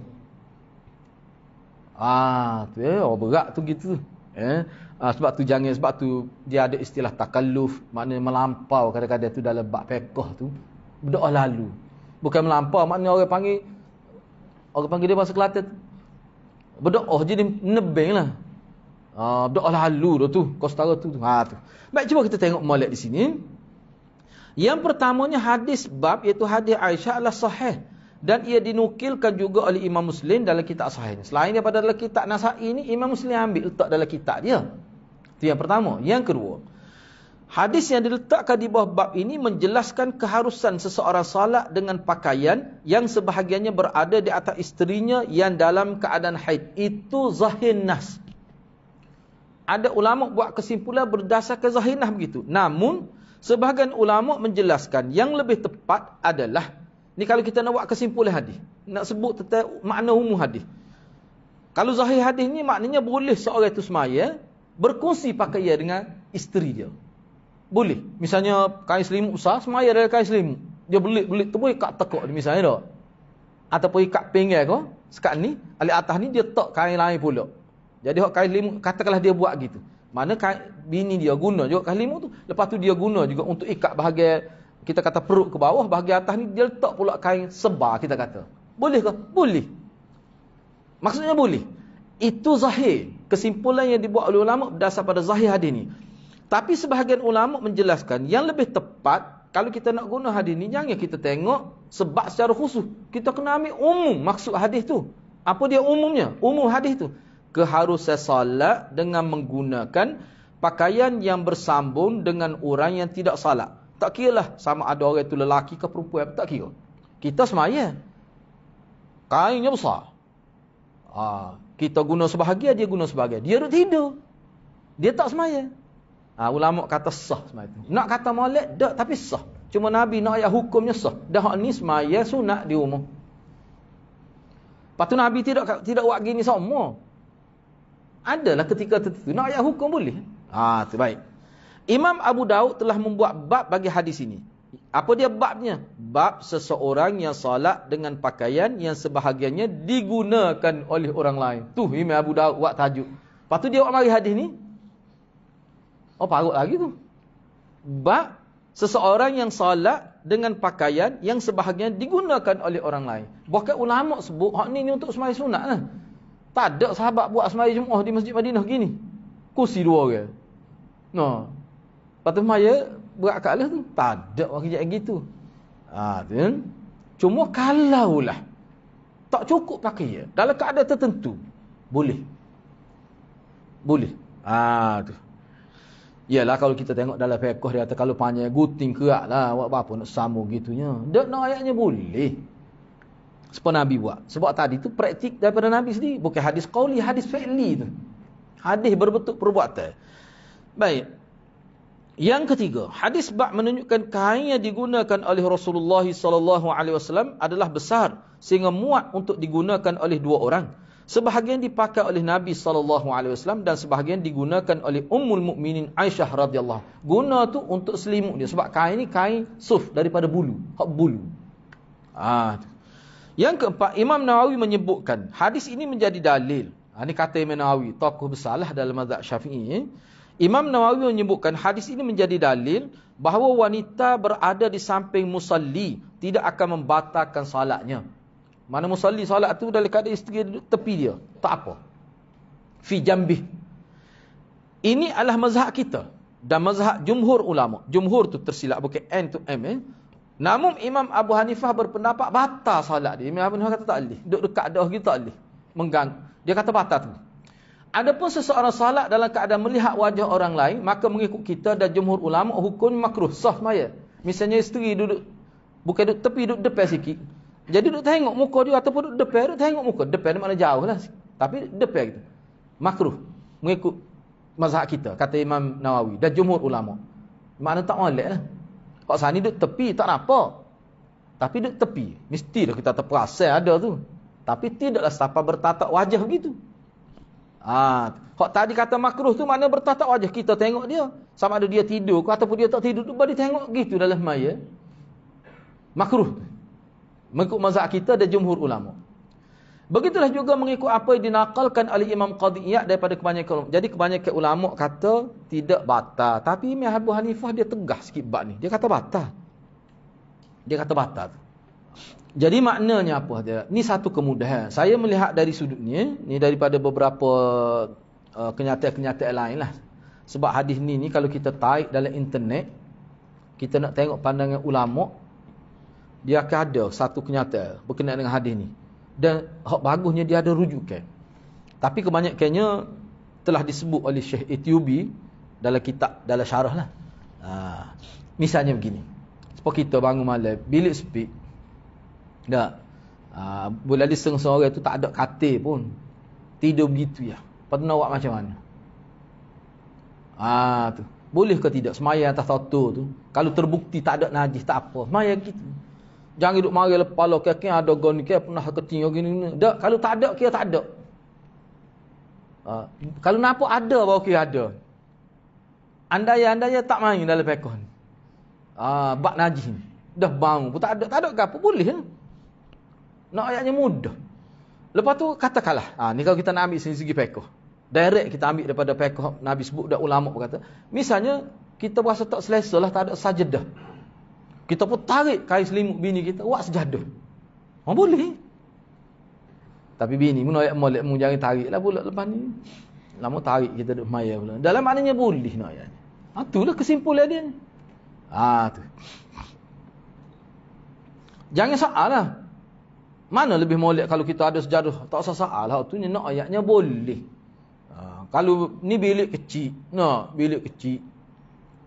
Ah, tu eh, berat tu gitu. Eh, Uh, sebab tu jangan sebab tu dia ada istilah takalluf makna melampau kadang-kadang tu dalam bab fiqh tu berdoa lalu bukan melampau makna orang panggil orang panggil dia bahasa Kelantan berdoa jadi nebenglah ah uh, berdoa lalu dah tu kau setara tu, tu ha tu baik cuba kita tengok molek di sini yang pertamanya hadis bab iaitu hadis Aisyah la sahih dan ia dinukilkan juga oleh Imam Muslim dalam kitab sahihnya. Selain daripada dalam kitab Nasai ini Imam Muslim ambil letak dalam kitab dia. Itu yang pertama. Yang kedua, hadis yang diletakkan di bawah bab ini menjelaskan keharusan seseorang salat dengan pakaian yang sebahagiannya berada di atas isterinya yang dalam keadaan haid. Itu zahir nas. Ada ulama buat kesimpulan berdasarkan zahir nas begitu. Namun, sebahagian ulama menjelaskan yang lebih tepat adalah Ni kalau kita nak buat kesimpulan hadis, nak sebut tentang makna umum hadis. Kalau zahir hadis ni maknanya boleh seorang itu semaya berkongsi pakaian dengan isteri dia. Boleh. Misalnya kain selimut usah semaya dengan kain selimut. Dia belit-belit tu boleh kat tekuk misalnya tak. Ataupun ikat pinggir kau. Sekat ni, alat atas ni dia tak kain lain pula. Jadi hak kain selimut, katakanlah dia buat gitu. Mana kain, bini dia guna juga kain selimut tu. Lepas tu dia guna juga untuk ikat bahagian kita kata perut ke bawah, bahagian atas ni dia letak pula kain sebar kita kata. Boleh ke? Boleh. Maksudnya boleh. Itu zahir. Kesimpulan yang dibuat oleh ulama berdasar pada zahir hadis ni. Tapi sebahagian ulama menjelaskan yang lebih tepat kalau kita nak guna hadis ni jangan kita tengok sebab secara khusus. Kita kena ambil umum maksud hadis tu. Apa dia umumnya? Umum hadis tu. Keharusan salat dengan menggunakan pakaian yang bersambung dengan orang yang tidak salat. Tak kira lah sama ada orang tu lelaki ke perempuan. Tak kira. Kita semaya. Kainnya besar. Ha, kita guna sebahagia, dia guna sebahagia. Dia duduk tidur. Dia tak semaya. Ha, ulama kata sah semaya itu. Nak kata malik, tak. Tapi sah. Cuma Nabi nak ayat hukumnya sah. Dah ni semaya sunat di umur. Lepas tu Nabi tidak tidak buat gini semua. Adalah ketika tertentu. Nak ayat hukum boleh. Ha, terbaik. Imam Abu Daud telah membuat bab bagi hadis ini. Apa dia babnya? Bab seseorang yang salat dengan pakaian yang sebahagiannya digunakan oleh orang lain. Tu Imam Abu Daud buat tajuk. Lepas tu dia buat mari hadis ni. Oh parut lagi tu. Bab seseorang yang salat dengan pakaian yang sebahagiannya digunakan oleh orang lain. Bahkan ulama sebut hak ni, ni untuk semari sunat lah. Tak ada sahabat buat semari jumlah di Masjid Madinah gini. Kursi dua orang. Nah. No. Lepas tu Maya berat kat Allah tu. Tak ada orang kerja yang gitu. Ha, tu. Hmm? Cuma kalaulah tak cukup pakai ya. Dalam keadaan tertentu. Boleh. Boleh. Ha, tu. Yalah kalau kita tengok dalam pekoh dia kata kalau panjang guting kerak lah. Buat apa nak sama gitunya. Dia nak ayatnya boleh. Seperti Nabi buat. Sebab tadi tu praktik daripada Nabi sendiri. Bukan hadis qawli, hadis fa'li tu. Hadis berbentuk perbuatan. Baik. Yang ketiga, hadis bab menunjukkan kain yang digunakan oleh Rasulullah SAW adalah besar sehingga muat untuk digunakan oleh dua orang. Sebahagian dipakai oleh Nabi SAW dan sebahagian digunakan oleh Ummul Mukminin Aisyah radhiyallahu. Guna tu untuk selimut dia sebab kain ini kain suf daripada bulu, hak bulu. Ah. Yang keempat, Imam Nawawi menyebutkan hadis ini menjadi dalil. Ha, ini kata Imam Nawawi, tokoh besarlah dalam mazhab Syafi'i. Eh? Imam Nawawi menyebutkan hadis ini menjadi dalil bahawa wanita berada di samping musalli tidak akan membatalkan salatnya. Mana musalli salat itu dalam keadaan isteri tepi dia. Tak apa. Fi jambih. Ini adalah mazhab kita. Dan mazhab jumhur ulama. Jumhur tu tersilap. Bukan N tu M eh. Namun Imam Abu Hanifah berpendapat batal salat dia. Imam Abu Hanifah kata tak boleh. Duduk dekat dah kita tak boleh. Menggang. Dia kata batal tu. Adapun seseorang salat dalam keadaan melihat wajah orang lain, maka mengikut kita dan jumhur ulama hukum makruh sah maya. Misalnya isteri duduk bukan duduk tepi duduk depan sikit. Jadi duduk tengok muka dia ataupun duduk depan duduk tengok muka. Depan mana jauh lah. Tapi depan gitu. Makruh. Mengikut mazhab kita kata Imam Nawawi dan jumhur ulama. Mana tak boleh lah. Kok sana duduk tepi tak apa. Tapi duduk tepi mestilah kita terperasa ada tu. Tapi tidaklah siapa bertatap wajah begitu. Ah, ha, kok tadi kata makruh tu mana bertatap wajah kita tengok dia. Sama ada dia tidur ke ataupun dia tak tidur tu bagi tengok gitu dalam maya. Makruh. Mengikut mazhab kita dan jumhur ulama. Begitulah juga mengikut apa yang dinakalkan oleh Imam Qadhi'iyah daripada kebanyakan ulama. Jadi kebanyakan ulama kata tidak batal. Tapi Imam Abu Hanifah dia tegah sikit bab ni. Dia kata batal. Dia kata batal. Jadi maknanya apa dia? Ni satu kemudahan. Saya melihat dari sudut ni ni daripada beberapa uh, kenyataan-kenyataan lain lah. Sebab hadis ni, ni kalau kita taik dalam internet, kita nak tengok pandangan ulama' dia akan ada satu kenyataan berkenaan dengan hadis ni. Dan hak bagusnya dia ada rujukan. Tapi kebanyakannya telah disebut oleh Syekh Etiubi dalam kitab, dalam syarah lah. Ha. Misalnya begini. Sebab kita bangun malam, bilik speak, tak. Ha, boleh diseng seorang tu tak ada katil pun. Tidur begitu ya. Pernah buat macam mana? Ah ha, tu. Boleh ke tidak semayang atas tatu tu? Kalau terbukti tak ada najis, tak apa. Semayang gitu. Jangan hidup marah lepas lah. Kaya-kaya ada gun ke, pernah ketinggalan gini. gini. Tak. Kalau tak ada, kaya tak ada. Ha, kalau nampak ada, baru kaya ada. Andai-andai tak main dalam pekon. Ah, ha, bak najis ni. Dah bangun pun tak ada. Tak ada ke apa? Boleh lah. Nak ayatnya mudah. Lepas tu katakanlah, ha, ni kalau kita nak ambil segi-segi pekoh. Direct kita ambil daripada pekoh Nabi sebut dan ulama berkata. Misalnya, kita berasa tak selesa lah, tak ada sajadah. Kita pun tarik kain selimut bini kita, buat sejadah. Oh, boleh. Tapi bini pun ayat malik mu jangan tarik lah pula lepas ni. Lama tarik kita duduk maya pula. Dalam maknanya boleh nak ayat ni. Ha, itulah kesimpulan dia ni. Ha, tu. Jangan soal lah. Mana lebih molek kalau kita ada sejarah? Tak usah soal. Itu ni nak ayatnya boleh. Ha, kalau ni bilik kecil. Nak bilik kecil.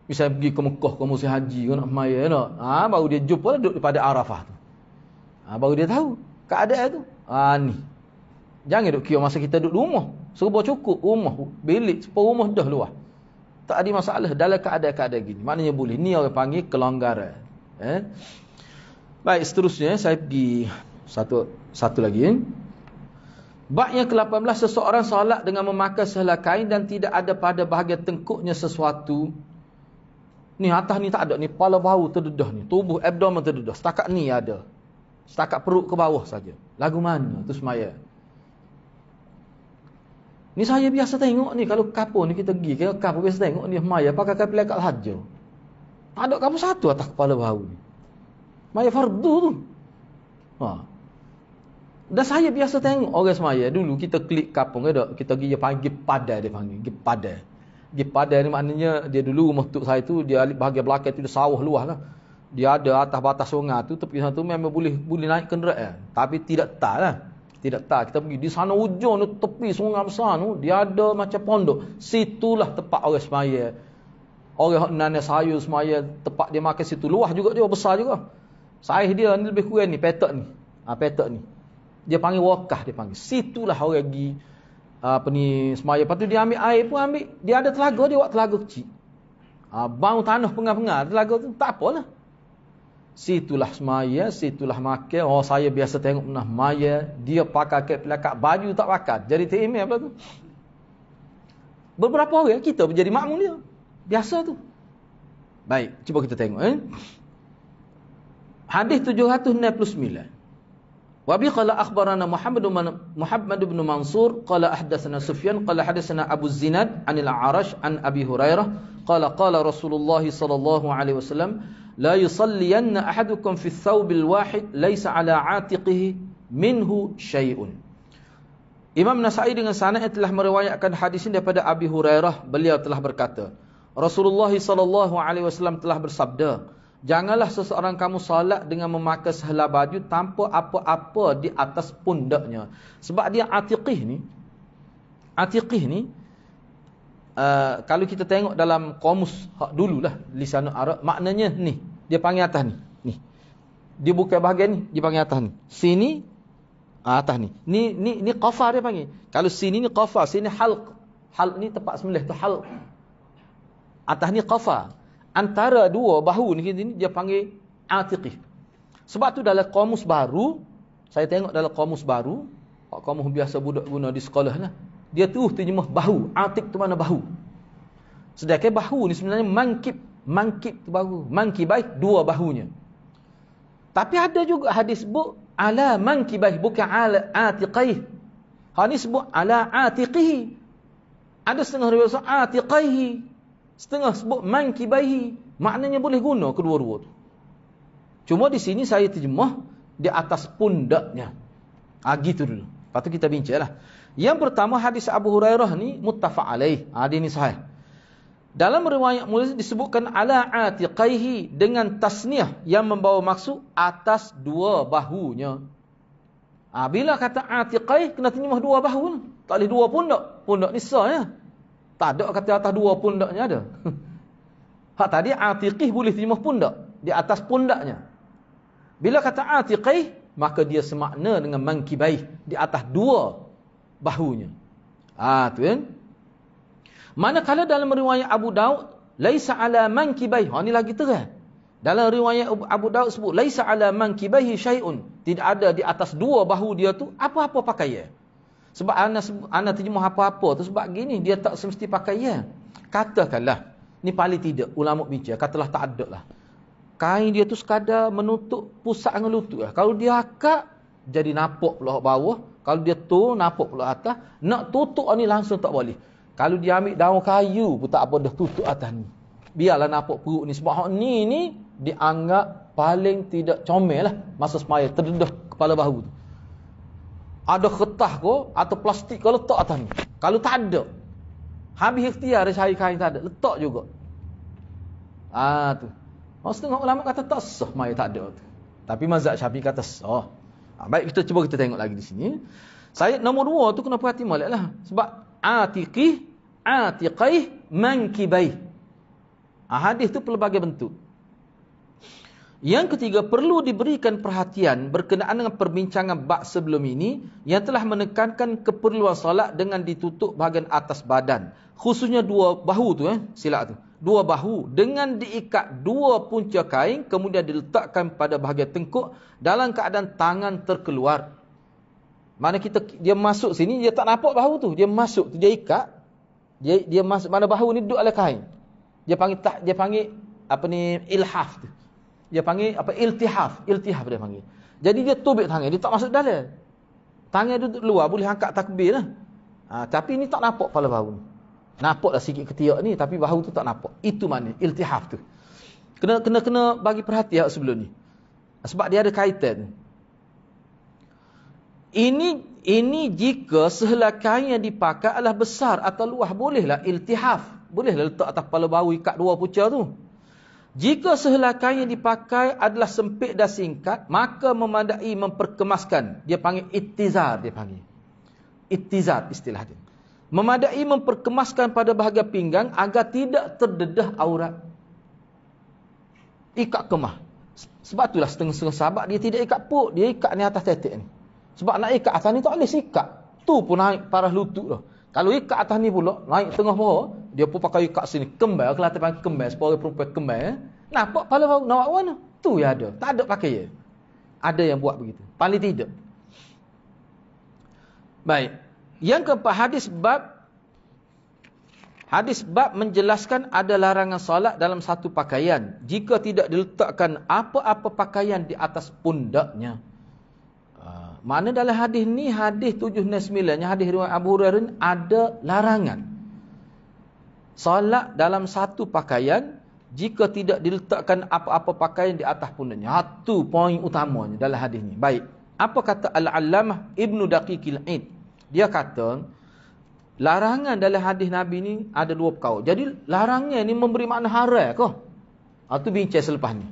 Bisa pergi ke Mekah ke Musi Haji. Ke nak maya. Nak. Ha, baru dia jumpa lah, duduk daripada Arafah tu. Ha, baru dia tahu. Keadaan tu. Ha, ni. Jangan duduk kira masa kita duduk rumah. Serba cukup rumah. Bilik. Sepuluh rumah dah luar. Tak ada masalah dalam keadaan-keadaan gini. Maknanya boleh. Ni orang panggil kelonggaran. Eh? Baik seterusnya saya pergi satu satu lagi bab yang ke-18 seseorang solat dengan memakai sehelai kain dan tidak ada pada bahagian tengkuknya sesuatu ni atas ni tak ada ni pala bau terdedah ni tubuh abdomen terdedah setakat ni ada setakat perut ke bawah saja lagu mana tu semaya ni saya biasa tengok ni kalau kapur ni kita pergi kalau kapur biasa tengok ni semaya pakai kain pelakat saja tak ada kapur satu atas kepala bau ni semaya fardu tu haa dan saya biasa tengok orang semaya. Dulu kita klik kapung ke Kita pergi panggil pada dia panggil. Pergi pada. Pergi pada ni maknanya dia dulu rumah tuk saya tu. Dia bahagian belakang tu dia sawah luas lah. Dia ada atas batas sungai tu. Tapi satu memang boleh boleh naik kenderaan. Tapi tidak tak lah. Tidak tak. Kita pergi di sana hujung tu. Tepi sungai besar tu. Dia ada macam pondok. Situlah tempat orang semaya. Orang yang nanya sayur semaya. Tempat dia makan situ. Luas juga dia. Besar juga. Saiz dia ni lebih kurang ni. Petak ni. Ha, petak ni dia panggil wakah dia panggil. Situlah orang pergi apa ni semaya. Patu dia ambil air pun ambil. Dia ada telaga dia buat telaga kecil. Ah bau tanah pengar-pengar telaga tu tak apalah. Situlah semaya, situlah makan. Oh saya biasa tengok pernah maya dia pakai kek pelakat baju tak pakai. Jadi terimeh apa tu? Beberapa orang kita menjadi makmum dia. Biasa tu. Baik, cuba kita tengok eh. Hadis 769. Wabi qala akhbarana Muhammad bin Muhammad bin Mansur qala ahdatsana Sufyan qala hadatsana Abu Zinad an al Arash an Abi Hurairah qala qala Rasulullah sallallahu alaihi wasallam la yusalliyanna ahadukum fi thawbil wahid laysa ala atiqihi minhu syai'un Imam Nasa'i dengan sanad telah meriwayatkan hadis ini daripada Abi Hurairah beliau telah berkata Rasulullah sallallahu alaihi wasallam telah bersabda Janganlah seseorang kamu salat dengan memakai sehelai baju tanpa apa-apa di atas pundaknya. Sebab dia atiqih ni. Atiqih ni. Uh, kalau kita tengok dalam komus dulu lah. Lisanul Arab. Maknanya ni. Dia panggil atas ni. ni. Dia buka bahagian ni. Dia panggil atas ni. Sini. Ah, atas ni. Ni ni ni qafah dia panggil. Kalau sini ni qafah. Sini halq. Halq ni tempat semula itu halq. Atas ni qafah antara dua bahu ni ini dia panggil atiqi. Sebab tu dalam kamus baru, saya tengok dalam kamus baru, kamus biasa budak guna di sekolah lah. Dia tu terjemah bahu, atiq tu mana bahu. Sedangkan bahu ni sebenarnya mangkib, mangkib tu bahu, baik dua bahunya. Tapi ada juga hadis bu ala mangkibai bukan ala atiqih. Hadis bu ala atiqih. Ada setengah riwayat atiqih, Setengah sebut mankibaihi. Maknanya boleh guna kedua-dua tu. Cuma di sini saya terjemah di atas pundaknya. Ha, gitu dulu. Lepas tu kita bincang lah. Yang pertama hadis Abu Hurairah ni muttafa'alaih. Ha, ah, dia ni sahih. Dalam riwayat mulia disebutkan ala atiqaihi dengan tasniah yang membawa maksud atas dua bahunya. Ha, bila kata atiqaih kena terjemah dua bahu. Tak boleh dua pundak. Pundak ni sah ya. Tak ada kata atas dua pundaknya ada. *laughs* Hak tadi atiqih boleh timah pundak. Di atas pundaknya. Bila kata atiqih, maka dia semakna dengan mangkibaih. Di atas dua bahunya. Haa tu kan. Manakala dalam riwayat Abu Daud, Laisa ala mangkibaih. Haa ni lagi terang. Dalam riwayat Abu Daud sebut, Laisa ala mangkibaih syai'un. Tidak ada di atas dua bahu dia tu, apa-apa pakaian. Ya? Sebab anak anak terjemah apa-apa tu sebab gini dia tak semesti pakai ya. Katakanlah ni paling tidak ulama bijak katalah tak ada lah. Kain dia tu sekadar menutup pusat dengan lutut lah. Kalau dia akak jadi napok pula bawah, kalau dia tu napok pula atas, nak tutup ni langsung tak boleh. Kalau dia ambil daun kayu pun tak apa dah tutup atas ni. Biarlah napok perut ni sebab ni ni dianggap paling tidak comel lah masa semaya terdedah kepala bahu tu ada kertas ke atau plastik ke letak atas ni. Kalau tak ada, habis ikhtiar saya kain tak ada, letak juga. Ah tu, orang oh, Maksudnya ulama kata tak sah mai tak ada Tapi mazhab Syafi'i kata sah. Ha, baik kita cuba kita tengok lagi di sini. Saya nombor dua tu kena perhati maliklah. Sebab atiqih atiqaih mankibaih. ha, hadis tu pelbagai bentuk. Yang ketiga perlu diberikan perhatian berkenaan dengan perbincangan bak sebelum ini yang telah menekankan keperluan salat dengan ditutup bahagian atas badan khususnya dua bahu tu eh silat tu dua bahu dengan diikat dua punca kain kemudian diletakkan pada bahagian tengkuk dalam keadaan tangan terkeluar mana kita dia masuk sini dia tak nampak bahu tu dia masuk tu dia ikat dia dia masuk mana bahu ni duduk oleh kain dia panggil tak dia panggil apa ni ilhaf tu dia panggil apa iltihaf iltihaf dia panggil jadi dia tubik tangan dia tak masuk dalam tangan dia duduk luar boleh angkat takbir lah ha, tapi ni tak nampak pala bahu nampak lah sikit ketiak ni tapi bahu tu tak nampak itu mana iltihaf tu kena kena kena bagi perhatian sebelum ni sebab dia ada kaitan ini ini jika sehelai yang dipakai adalah besar atau luah bolehlah iltihaf bolehlah letak atas kepala bau, ikat dua pucar tu jika sehelai kain yang dipakai adalah sempit dan singkat, maka memadai memperkemaskan. Dia panggil itizar, dia panggil. Itizar istilah dia. Memandai memperkemaskan pada bahagian pinggang agar tidak terdedah aurat. Ikat kemah. Sebab itulah setengah-setengah sahabat dia tidak ikat puk, dia ikat ni atas tetik ni. Sebab nak ikat atas ni tak boleh sikat. Tu pun naik parah lutut tu. Kalau ikat atas ni pula, naik tengah perut, dia pun pakai kat sini kembar kelata pakai kembar sepore perempuan kembar eh. nampak pala nawak warna tu yang ada tak ada pakai ya ada yang buat begitu paling tidak baik yang keempat hadis bab hadis bab menjelaskan ada larangan solat dalam satu pakaian jika tidak diletakkan apa-apa pakaian di atas pundaknya ah, mana dalam hadis ni hadis 79 yang hadis riwayat Abu Hurairah ada larangan Salat dalam satu pakaian jika tidak diletakkan apa-apa pakaian di atas pundaknya. Satu poin utamanya dalam hadis ini. Baik. Apa kata Al-Allamah Ibnu Daqiqil Aid? Dia kata larangan dalam hadis Nabi ini ada dua perkara. Jadi larangnya ini memberi makna haram ke? Atau ha, bincang selepas ni.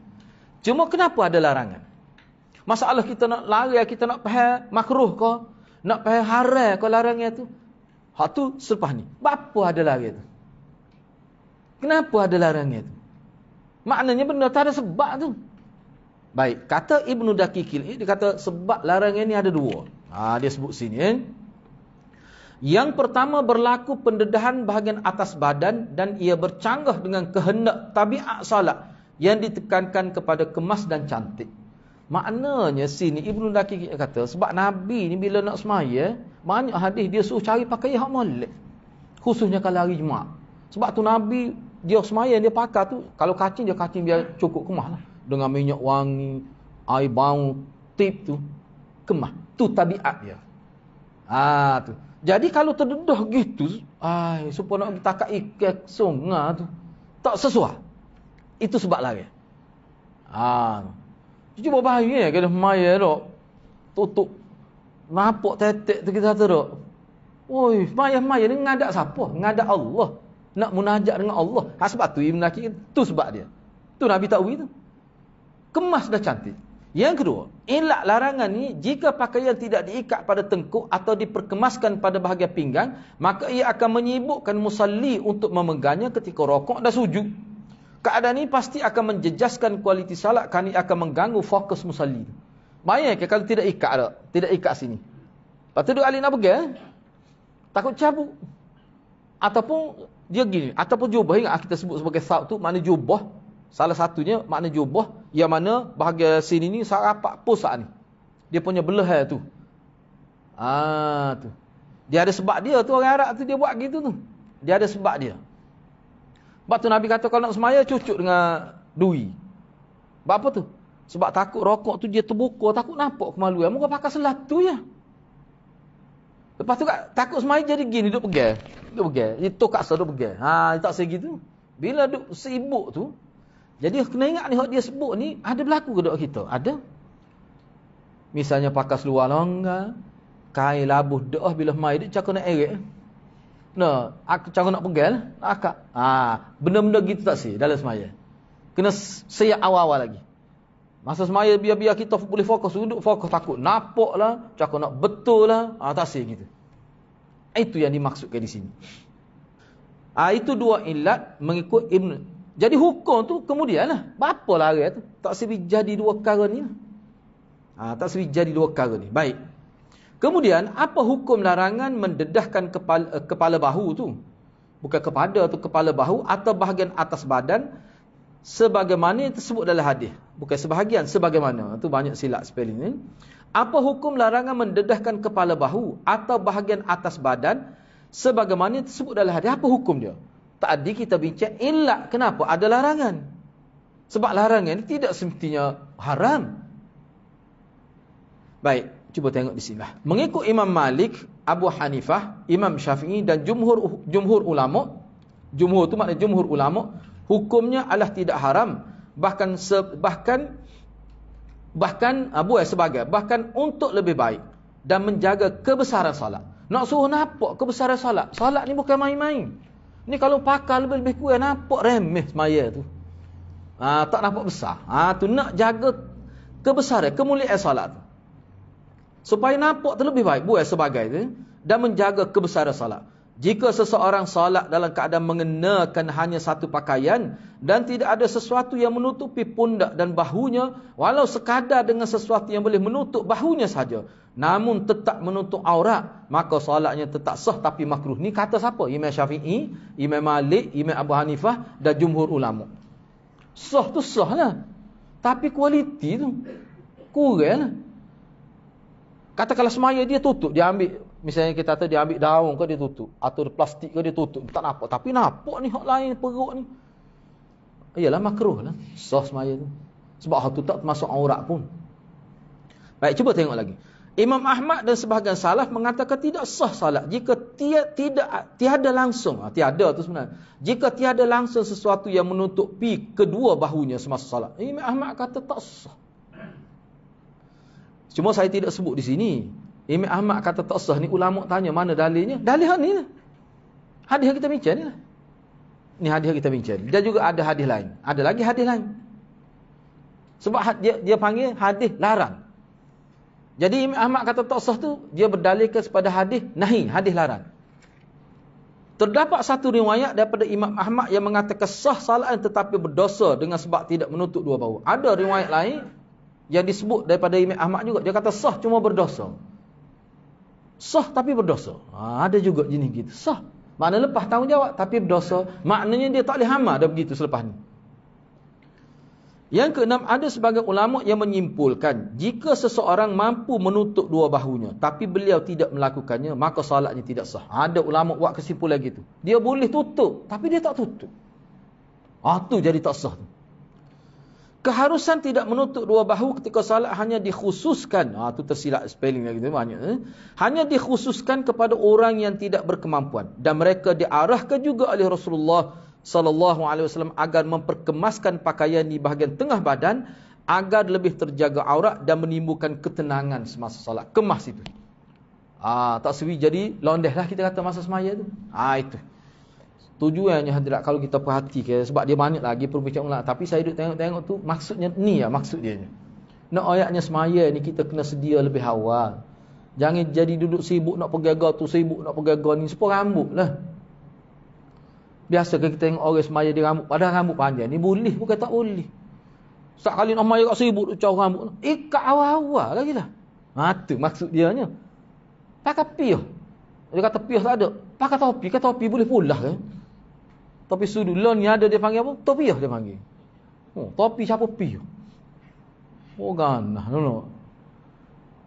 Cuma kenapa ada larangan? Masalah kita nak larang, kita nak faham makruh ke? Nak faham haram ke larangnya tu? Hak tu selepas ni. Apa ada larangan tu? Kenapa ada larangnya tu? Maknanya benda tak ada sebab tu. Baik, kata Ibnu Dakikil ni, dia kata sebab larangan ni ada dua. Ha, dia sebut sini. Eh? Yang pertama berlaku pendedahan bahagian atas badan dan ia bercanggah dengan kehendak tabiat salat yang ditekankan kepada kemas dan cantik. Maknanya sini Ibnu Dakikil kata sebab Nabi ni bila nak semaya, banyak hadis dia suruh cari pakaian hak molek. Khususnya kalau hari Jumaat. Sebab tu Nabi dia semaya dia pakar tu kalau kacin dia kacin biar cukup kemah lah dengan minyak wangi air bau tip tu kemah tu tabiat dia ah ha, tu jadi kalau terdedah gitu ai supo nak ditakak ikan sungai tu tak sesuai itu sebab lari ah ha. cucu bapa hari ni eh, kena semayang dok tutup nampak tetek tu kita tu dok Woi, maya-maya ni ngadak siapa? Ngadak Allah nak munajat dengan Allah. Ha sebab tu Ibn Akhir, tu sebab dia. Tu Nabi Ta'wi tu. Kemas dah cantik. Yang kedua, elak larangan ni jika pakaian tidak diikat pada tengkuk atau diperkemaskan pada bahagian pinggang, maka ia akan menyibukkan musalli untuk memegangnya ketika rokok dan sujud. Keadaan ni pasti akan menjejaskan kualiti salat kerana akan mengganggu fokus musalli. Bayangkan kalau tidak ikat tak? Tidak ikat sini. Lepas tu duk alin nak pergi, eh? takut cabut. Ataupun dia gini ataupun jubah ingat ah, kita sebut sebagai saud tu makna jubah salah satunya makna jubah yang mana bahagian sini ni sarapak pusat ni dia punya belahan tu ah tu dia ada sebab dia tu orang Arab tu dia buat gitu tu dia ada sebab dia sebab tu Nabi kata kalau nak semaya cucuk dengan dui. sebab apa tu sebab takut rokok tu dia terbuka takut nampak kemaluan muka pakai selatu je ya? Lepas tu kat, takut semai jadi gini, duduk pegel. Duduk pegel. Dia tu kaksa, duduk pegel. Ha, dia tak segi tu. Bila duduk sibuk tu, jadi kena ingat ni, dia sebut ni, ada berlaku ke duduk kita? Ada. Misalnya pakas seluar longgar, kain labuh doh bila semai, dia cakap nak erik. No, aku cakap nak pegel, nak akak. Ha, benda-benda gitu tak sih dalam semai. Kena siap awal-awal lagi. Masa semaya biar-biar kita boleh fokus, duduk fokus, takut napok lah, cakap nak betul lah, ha, ah, tak sih gitu. Itu yang dimaksudkan di sini. Ha, itu dua ilat mengikut Ibn. Jadi hukum tu kemudian lah. Apa lah hari tu? Tak sebih jadi dua kara ni lah. Ha, tak sebih jadi dua kara ni. Baik. Kemudian, apa hukum larangan mendedahkan kepala, eh, kepala bahu tu? Bukan kepada tu kepala bahu atau bahagian atas badan sebagaimana yang tersebut dalam hadis. Bukan sebahagian, sebagaimana. Itu banyak silap spelling ni. Apa hukum larangan mendedahkan kepala bahu atau bahagian atas badan sebagaimana tersebut dalam hadis? Apa hukum dia? Tadi kita bincang, ilak kenapa ada larangan. Sebab larangan ini tidak semestinya haram. Baik, cuba tengok di sini lah. Mengikut Imam Malik, Abu Hanifah, Imam Syafi'i dan jumhur jumhur ulama, jumhur tu maknanya jumhur ulama, hukumnya adalah tidak haram bahkan se, bahkan bahkan abu ah, ya sebagai bahkan untuk lebih baik dan menjaga kebesaran solat. Nak suruh nampak kebesaran solat. Solat ni bukan main-main. Ni kalau pakal lebih-lebih kurang nampak remeh semaya tu. Ha, tak nampak besar. Ha, tu nak jaga kebesaran, kemuliaan solat tu. Supaya nampak terlebih baik buat sebagai tu dan menjaga kebesaran solat. Jika seseorang salat dalam keadaan mengenakan hanya satu pakaian dan tidak ada sesuatu yang menutupi pundak dan bahunya, walau sekadar dengan sesuatu yang boleh menutup bahunya saja, namun tetap menutup aurat, maka salatnya tetap sah tapi makruh. Ni kata siapa? Imam Syafi'i, Imam Malik, Imam Abu Hanifah dan jumhur ulama. Sah tu sah lah. Tapi kualiti tu kurang lah. Katakanlah semaya dia tutup, dia ambil Misalnya kita tu dia ambil daun ke dia tutup atau plastik ke dia tutup tak apa tapi nampak ni hak lain perut ni. Iyalah makruh lah. Sah semaya tu. Sebab hak tu tak termasuk aurat pun. Baik cuba tengok lagi. Imam Ahmad dan sebahagian salaf mengatakan tidak sah salat jika tiada tidak tiada langsung. Ah, tiada tu sebenarnya. Jika tiada langsung sesuatu yang menutup pi kedua bahunya semasa salat. Imam Ahmad kata tak sah. Cuma saya tidak sebut di sini. Imam Ahmad kata tak sah ni ulama tanya mana dalilnya? Dalil hak ni. Hadis kita bincang ni lah. Ni hadis kita bincang. Dia juga ada hadis lain. Ada lagi hadis lain. Sebab dia dia panggil hadis larang. Jadi Imam Ahmad kata tak sah tu dia berdalilkan kepada hadis nahi, hadis larang. Terdapat satu riwayat daripada Imam Ahmad yang mengatakan sah salat tetapi berdosa dengan sebab tidak menutup dua bau Ada riwayat lain yang disebut daripada Imam Ahmad juga. Dia kata sah cuma berdosa. Sah tapi berdosa. Ha, ada juga jenis gitu. Sah. Maknanya lepas tanggungjawab tapi berdosa. Maknanya dia tak boleh hamar dah begitu selepas ni. Yang keenam, ada sebagai ulama' yang menyimpulkan. Jika seseorang mampu menutup dua bahunya tapi beliau tidak melakukannya, maka salatnya tidak sah. ada ulama' buat kesimpulan gitu. Dia boleh tutup tapi dia tak tutup. Ha, tu jadi tak sah tu. Keharusan tidak menutup dua bahu ketika salat hanya dikhususkan. ha, tu tersilap spelling lagi tu banyak eh? Hanya dikhususkan kepada orang yang tidak berkemampuan dan mereka diarahkan juga oleh Rasulullah sallallahu alaihi wasallam agar memperkemaskan pakaian di bahagian tengah badan agar lebih terjaga aurat dan menimbulkan ketenangan semasa salat. Kemas itu. ha, tak sewi jadi londehlah kita kata masa semaya tu. Ah ha, itu tujuannya hendak kalau kita perhatikan sebab dia banyak lagi perbincangan ulama tapi saya duk tengok-tengok tu maksudnya ni ya maksud dia nak ayatnya semaya ni kita kena sedia lebih awal jangan jadi duduk sibuk nak pergagau tu sibuk nak pergagau ni sepo rambut lah biasa ke kita tengok orang semaya di rambut padahal rambut panjang ni boleh bukan tak boleh sat kali nak mai sibuk duk cau rambut ikat eh, awal-awal lagi lah mata maksud dia nya pakai pio dia kata pio tak ada pakai topi kata topi boleh pula. eh? Topi sudu. Lon yang ada dia panggil apa? Topi lah dia panggil. Oh, topi siapa pi? Oh, ganah. No, no.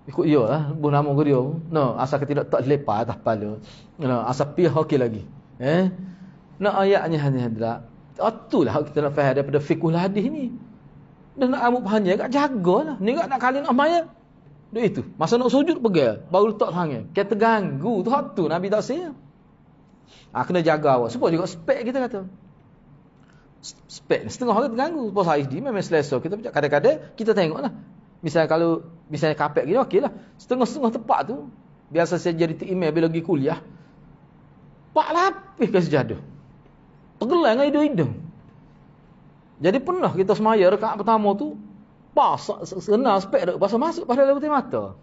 Ikut dia lah. Bu nama ke dia. No, asal tidak tak lepas atas pala. No, asal pi lah okey lagi. Eh? No, ayatnya hanya hadrat. Ah, lah kita nak faham daripada fikul hadis ni. Dan nak amuk pahamnya, agak jaga lah. Ni agak nak kalin nak maya. Dia itu. Masa nak sujud pergi, baru letak tangan. Kaya terganggu. Itu hatu Nabi tak sayang. Ah ha, kena jaga awak. Sebab juga spek kita kata. Spek setengah hari terganggu. Pas ISD memang selesa. Kita pecah kadang-kadang kita tengoklah. Misalnya kalau misalnya kapek gini okeylah. Setengah-setengah tempat tu biasa saya jadi email bila pergi kuliah. Pak lapis ke sejadah. Tergelang dengan hidung-hidung. Jadi pernah kita semaya rekaan pertama tu, pas, kenal spek tu, pasal masuk pada lewati mata.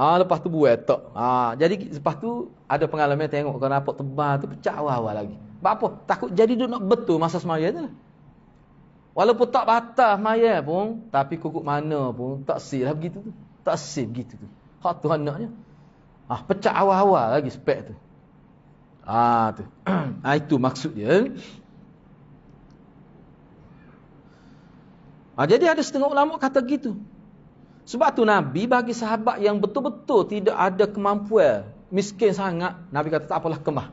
Ah ha, lepas tu buat tak. Ha, ah, jadi lepas tu ada pengalaman tengok kenapa tebal tu pecah awal-awal lagi. Sebab apa? Takut jadi dia nak betul masa semayan tu lah. Walaupun tak batas semayan pun, tapi kukuk mana pun tak sih lah begitu tu. Tak sih begitu tu. Hak Tuhan naknya. Ah ha, pecah awal-awal lagi spek tu. Ah ha, tu. ha, *clears throat* itu maksud dia. Ha, jadi ada setengah ulama kata gitu. Sebab tu Nabi bagi sahabat yang betul-betul tidak ada kemampuan, miskin sangat, Nabi kata tak apalah kemah.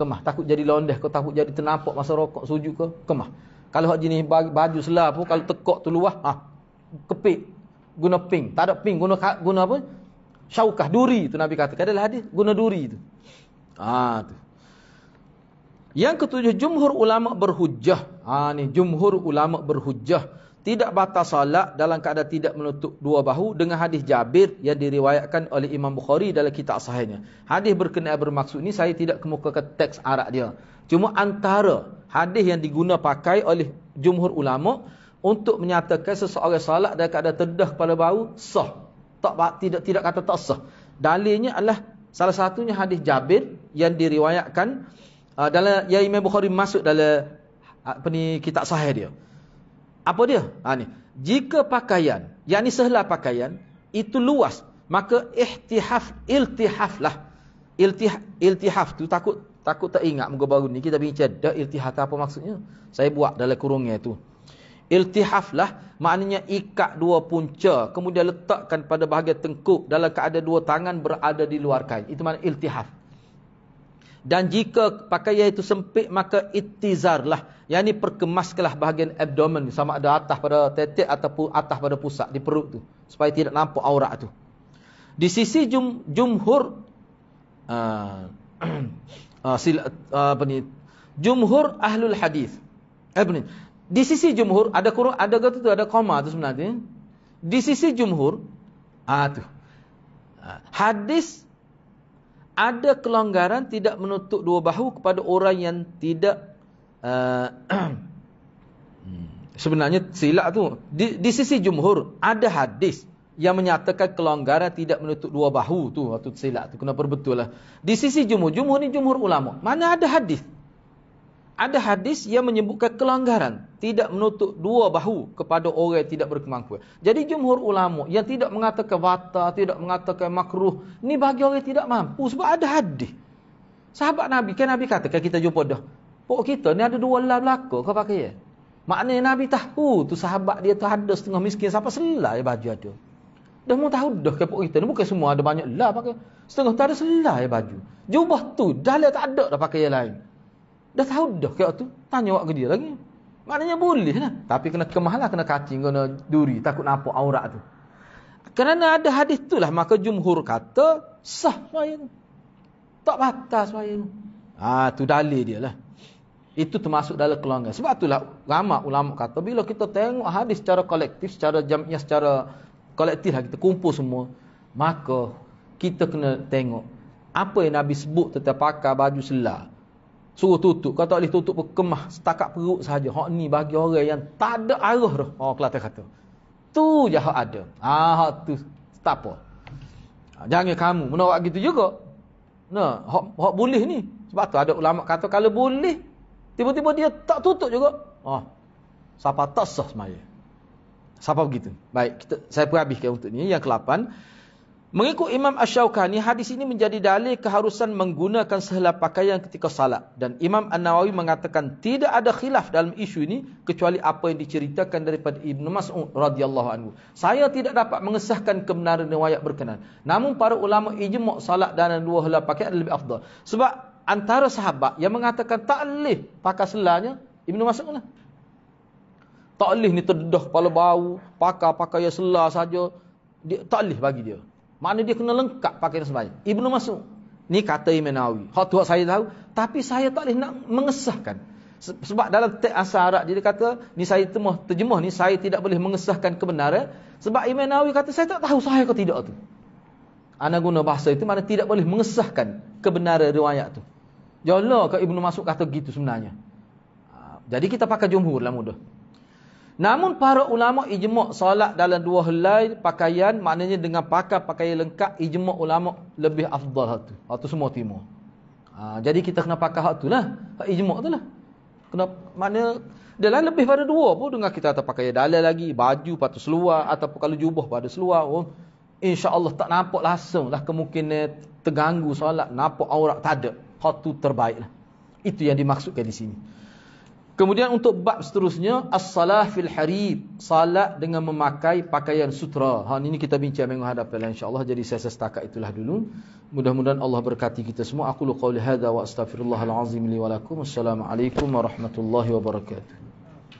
Kemah, takut jadi londeh ke, takut jadi ternampak masa rokok, suju ke, kemah. Kalau hak jenis baju selah pun, kalau tekok tu luah, ha, ah, kepik, guna ping. Tak ada ping, guna, guna apa? Syaukah, duri tu Nabi kata. Kadalah hadis, guna duri tu. Ha, tu. Yang ketujuh, jumhur ulama' berhujjah. Ha, ni, jumhur ulama' berhujjah tidak batal salat dalam keadaan tidak menutup dua bahu dengan hadis Jabir yang diriwayatkan oleh Imam Bukhari dalam kitab sahihnya. Hadis berkenaan bermaksud ini saya tidak kemukakan teks Arab dia. Cuma antara hadis yang diguna pakai oleh jumhur ulama untuk menyatakan seseorang salat dalam keadaan terdedah kepala bahu sah. Tak tidak tidak kata tak sah. Dalilnya adalah salah satunya hadis Jabir yang diriwayatkan uh, dalam ya Imam Bukhari masuk dalam apa uh, ni kitab sahih dia. Apa dia? Ha, ni. Jika pakaian, yang ni sehelai pakaian, itu luas, maka ihtihaf, iltihaf lah. Iltihaf, iltihaf tu takut takut tak ingat muka baru ni. Kita bincang, dah iltihaf apa maksudnya? Saya buat dalam kurungnya tu. Iltihaf lah, maknanya ikat dua punca, kemudian letakkan pada bahagian tengkuk dalam keadaan dua tangan berada di luar kain. Itu makna iltihaf. Dan jika pakaian itu sempit, maka itizarlah. Yang ini perkemaskanlah bahagian abdomen. Sama ada atas pada tetik ataupun atas pada pusat di perut tu Supaya tidak nampak aurat tu Di sisi jum, jumhur... Uh, uh, *clears throat* sila, uh, apa ni? Jumhur ahlul hadis. Eh, ni? Di sisi jumhur, ada kurung, ada kata tu, ada koma tu sebenarnya. Di sisi jumhur, ah tu. Hadis ada kelonggaran tidak menutup dua bahu kepada orang yang tidak uh, *clears throat* hmm, sebenarnya silap tu di, di sisi jumhur ada hadis yang menyatakan kelonggaran tidak menutup dua bahu tu waktu silap tu Kena betul lah? di sisi jumhur jumhur ni jumhur ulama mana ada hadis ada hadis yang menyebutkan kelanggaran, tidak menutup dua bahu kepada orang yang tidak berkemampuan. Jadi jumhur ulama yang tidak mengatakan wata, tidak mengatakan makruh, ni bagi orang yang tidak mampu sebab ada hadis. Sahabat Nabi kan Nabi kata kan kita jumpa dah. Pok kita ni ada dua lah belaka ke pakai ya? Maknanya Nabi tahu tu sahabat dia tu ada setengah miskin siapa selai baju ada. Dah mau tahu dah ke pok kita ni bukan semua ada banyak lah pakai. Setengah tak ada selai baju. Jubah tu dah lah tak ada dah pakai yang lain. Dah tahu dah kat tu. Tanya awak kerja lagi. Maknanya boleh lah. Tapi kena kemah lah. Kena kacing, kena duri. Takut nampak aurat tu. Kerana ada hadis tu lah. Maka jumhur kata, sah suayin. Tak batas suayin. Ha, tu dalih dia lah. Itu termasuk dalam keluarga. Sebab itulah ramai ulama kata bila kita tengok hadis secara kolektif, secara jamnya, secara kolektif lah kita kumpul semua, maka kita kena tengok apa yang Nabi sebut tentang pakai baju selah suruh tutup kau tak boleh tutup kemah setakat perut saja hak ni bagi orang yang tak ada arah tu oh kelata kata tu je hak ada ah hak tu tak apa ha, jangan kamu menawak gitu juga nah hak hak boleh ni sebab tu ada ulama kata kalau boleh tiba-tiba dia tak tutup juga oh siapa tasah semaya siapa begitu baik kita saya pun untuk ni yang ke-8 Mengikut Imam Ash-Shawqani, hadis ini menjadi dalil keharusan menggunakan sehelai pakaian ketika salat. Dan Imam An-Nawawi mengatakan tidak ada khilaf dalam isu ini kecuali apa yang diceritakan daripada Ibn Mas'ud radhiyallahu anhu. Saya tidak dapat mengesahkan kebenaran riwayat berkenan. Namun para ulama ijma' salat dan dua helai pakaian lebih afdal. Sebab antara sahabat yang mengatakan tak boleh pakai selanya, Ibn Mas'ud lah. Tak boleh ni terdedah kepala bau, pakai-pakai yang selah saja. Dia, tak boleh bagi dia. Mana dia kena lengkap pakaian sembahyang. Ibnu Mas'ud. Ni kata Imam Nawawi. Hak tua saya tahu, tapi saya tak boleh nak mengesahkan. Sebab dalam teks asal Arab dia kata, ni saya temuh terjemah ni saya tidak boleh mengesahkan kebenaran sebab Imam Nawawi kata saya tak tahu sahih ke tidak tu. Ana guna bahasa itu mana tidak boleh mengesahkan kebenaran riwayat tu. Jalla ke Ibnu Mas'ud kata gitu sebenarnya. Ah, jadi kita pakai jumhur lah mudah. Namun para ulama ijma' solat dalam dua helai pakaian maknanya dengan pakai pakaian lengkap ijma' ulama lebih afdal hatu. Hatu semua timur. Ha, jadi kita kena pakai hatulah. Hak ijma' lah, Kena mana dalam lebih pada dua pun dengan kita atau pakai dalam lagi baju patut seluar ataupun kalau jubah pada seluar oh, insya-Allah tak nampak langsung lah kemungkinan terganggu solat nampak aurat tak ada. Hatu terbaiklah. Itu yang dimaksudkan di sini. Kemudian untuk bab seterusnya as-salah fil harib, salat dengan memakai pakaian sutra. Ha ini kita bincang minggu hadapan insya-Allah jadi saya setakat itulah dulu. Mudah-mudahan Allah berkati kita semua. Aku qauli hadza wa astaghfirullahal azim li wa lakum. Assalamualaikum warahmatullahi wabarakatuh.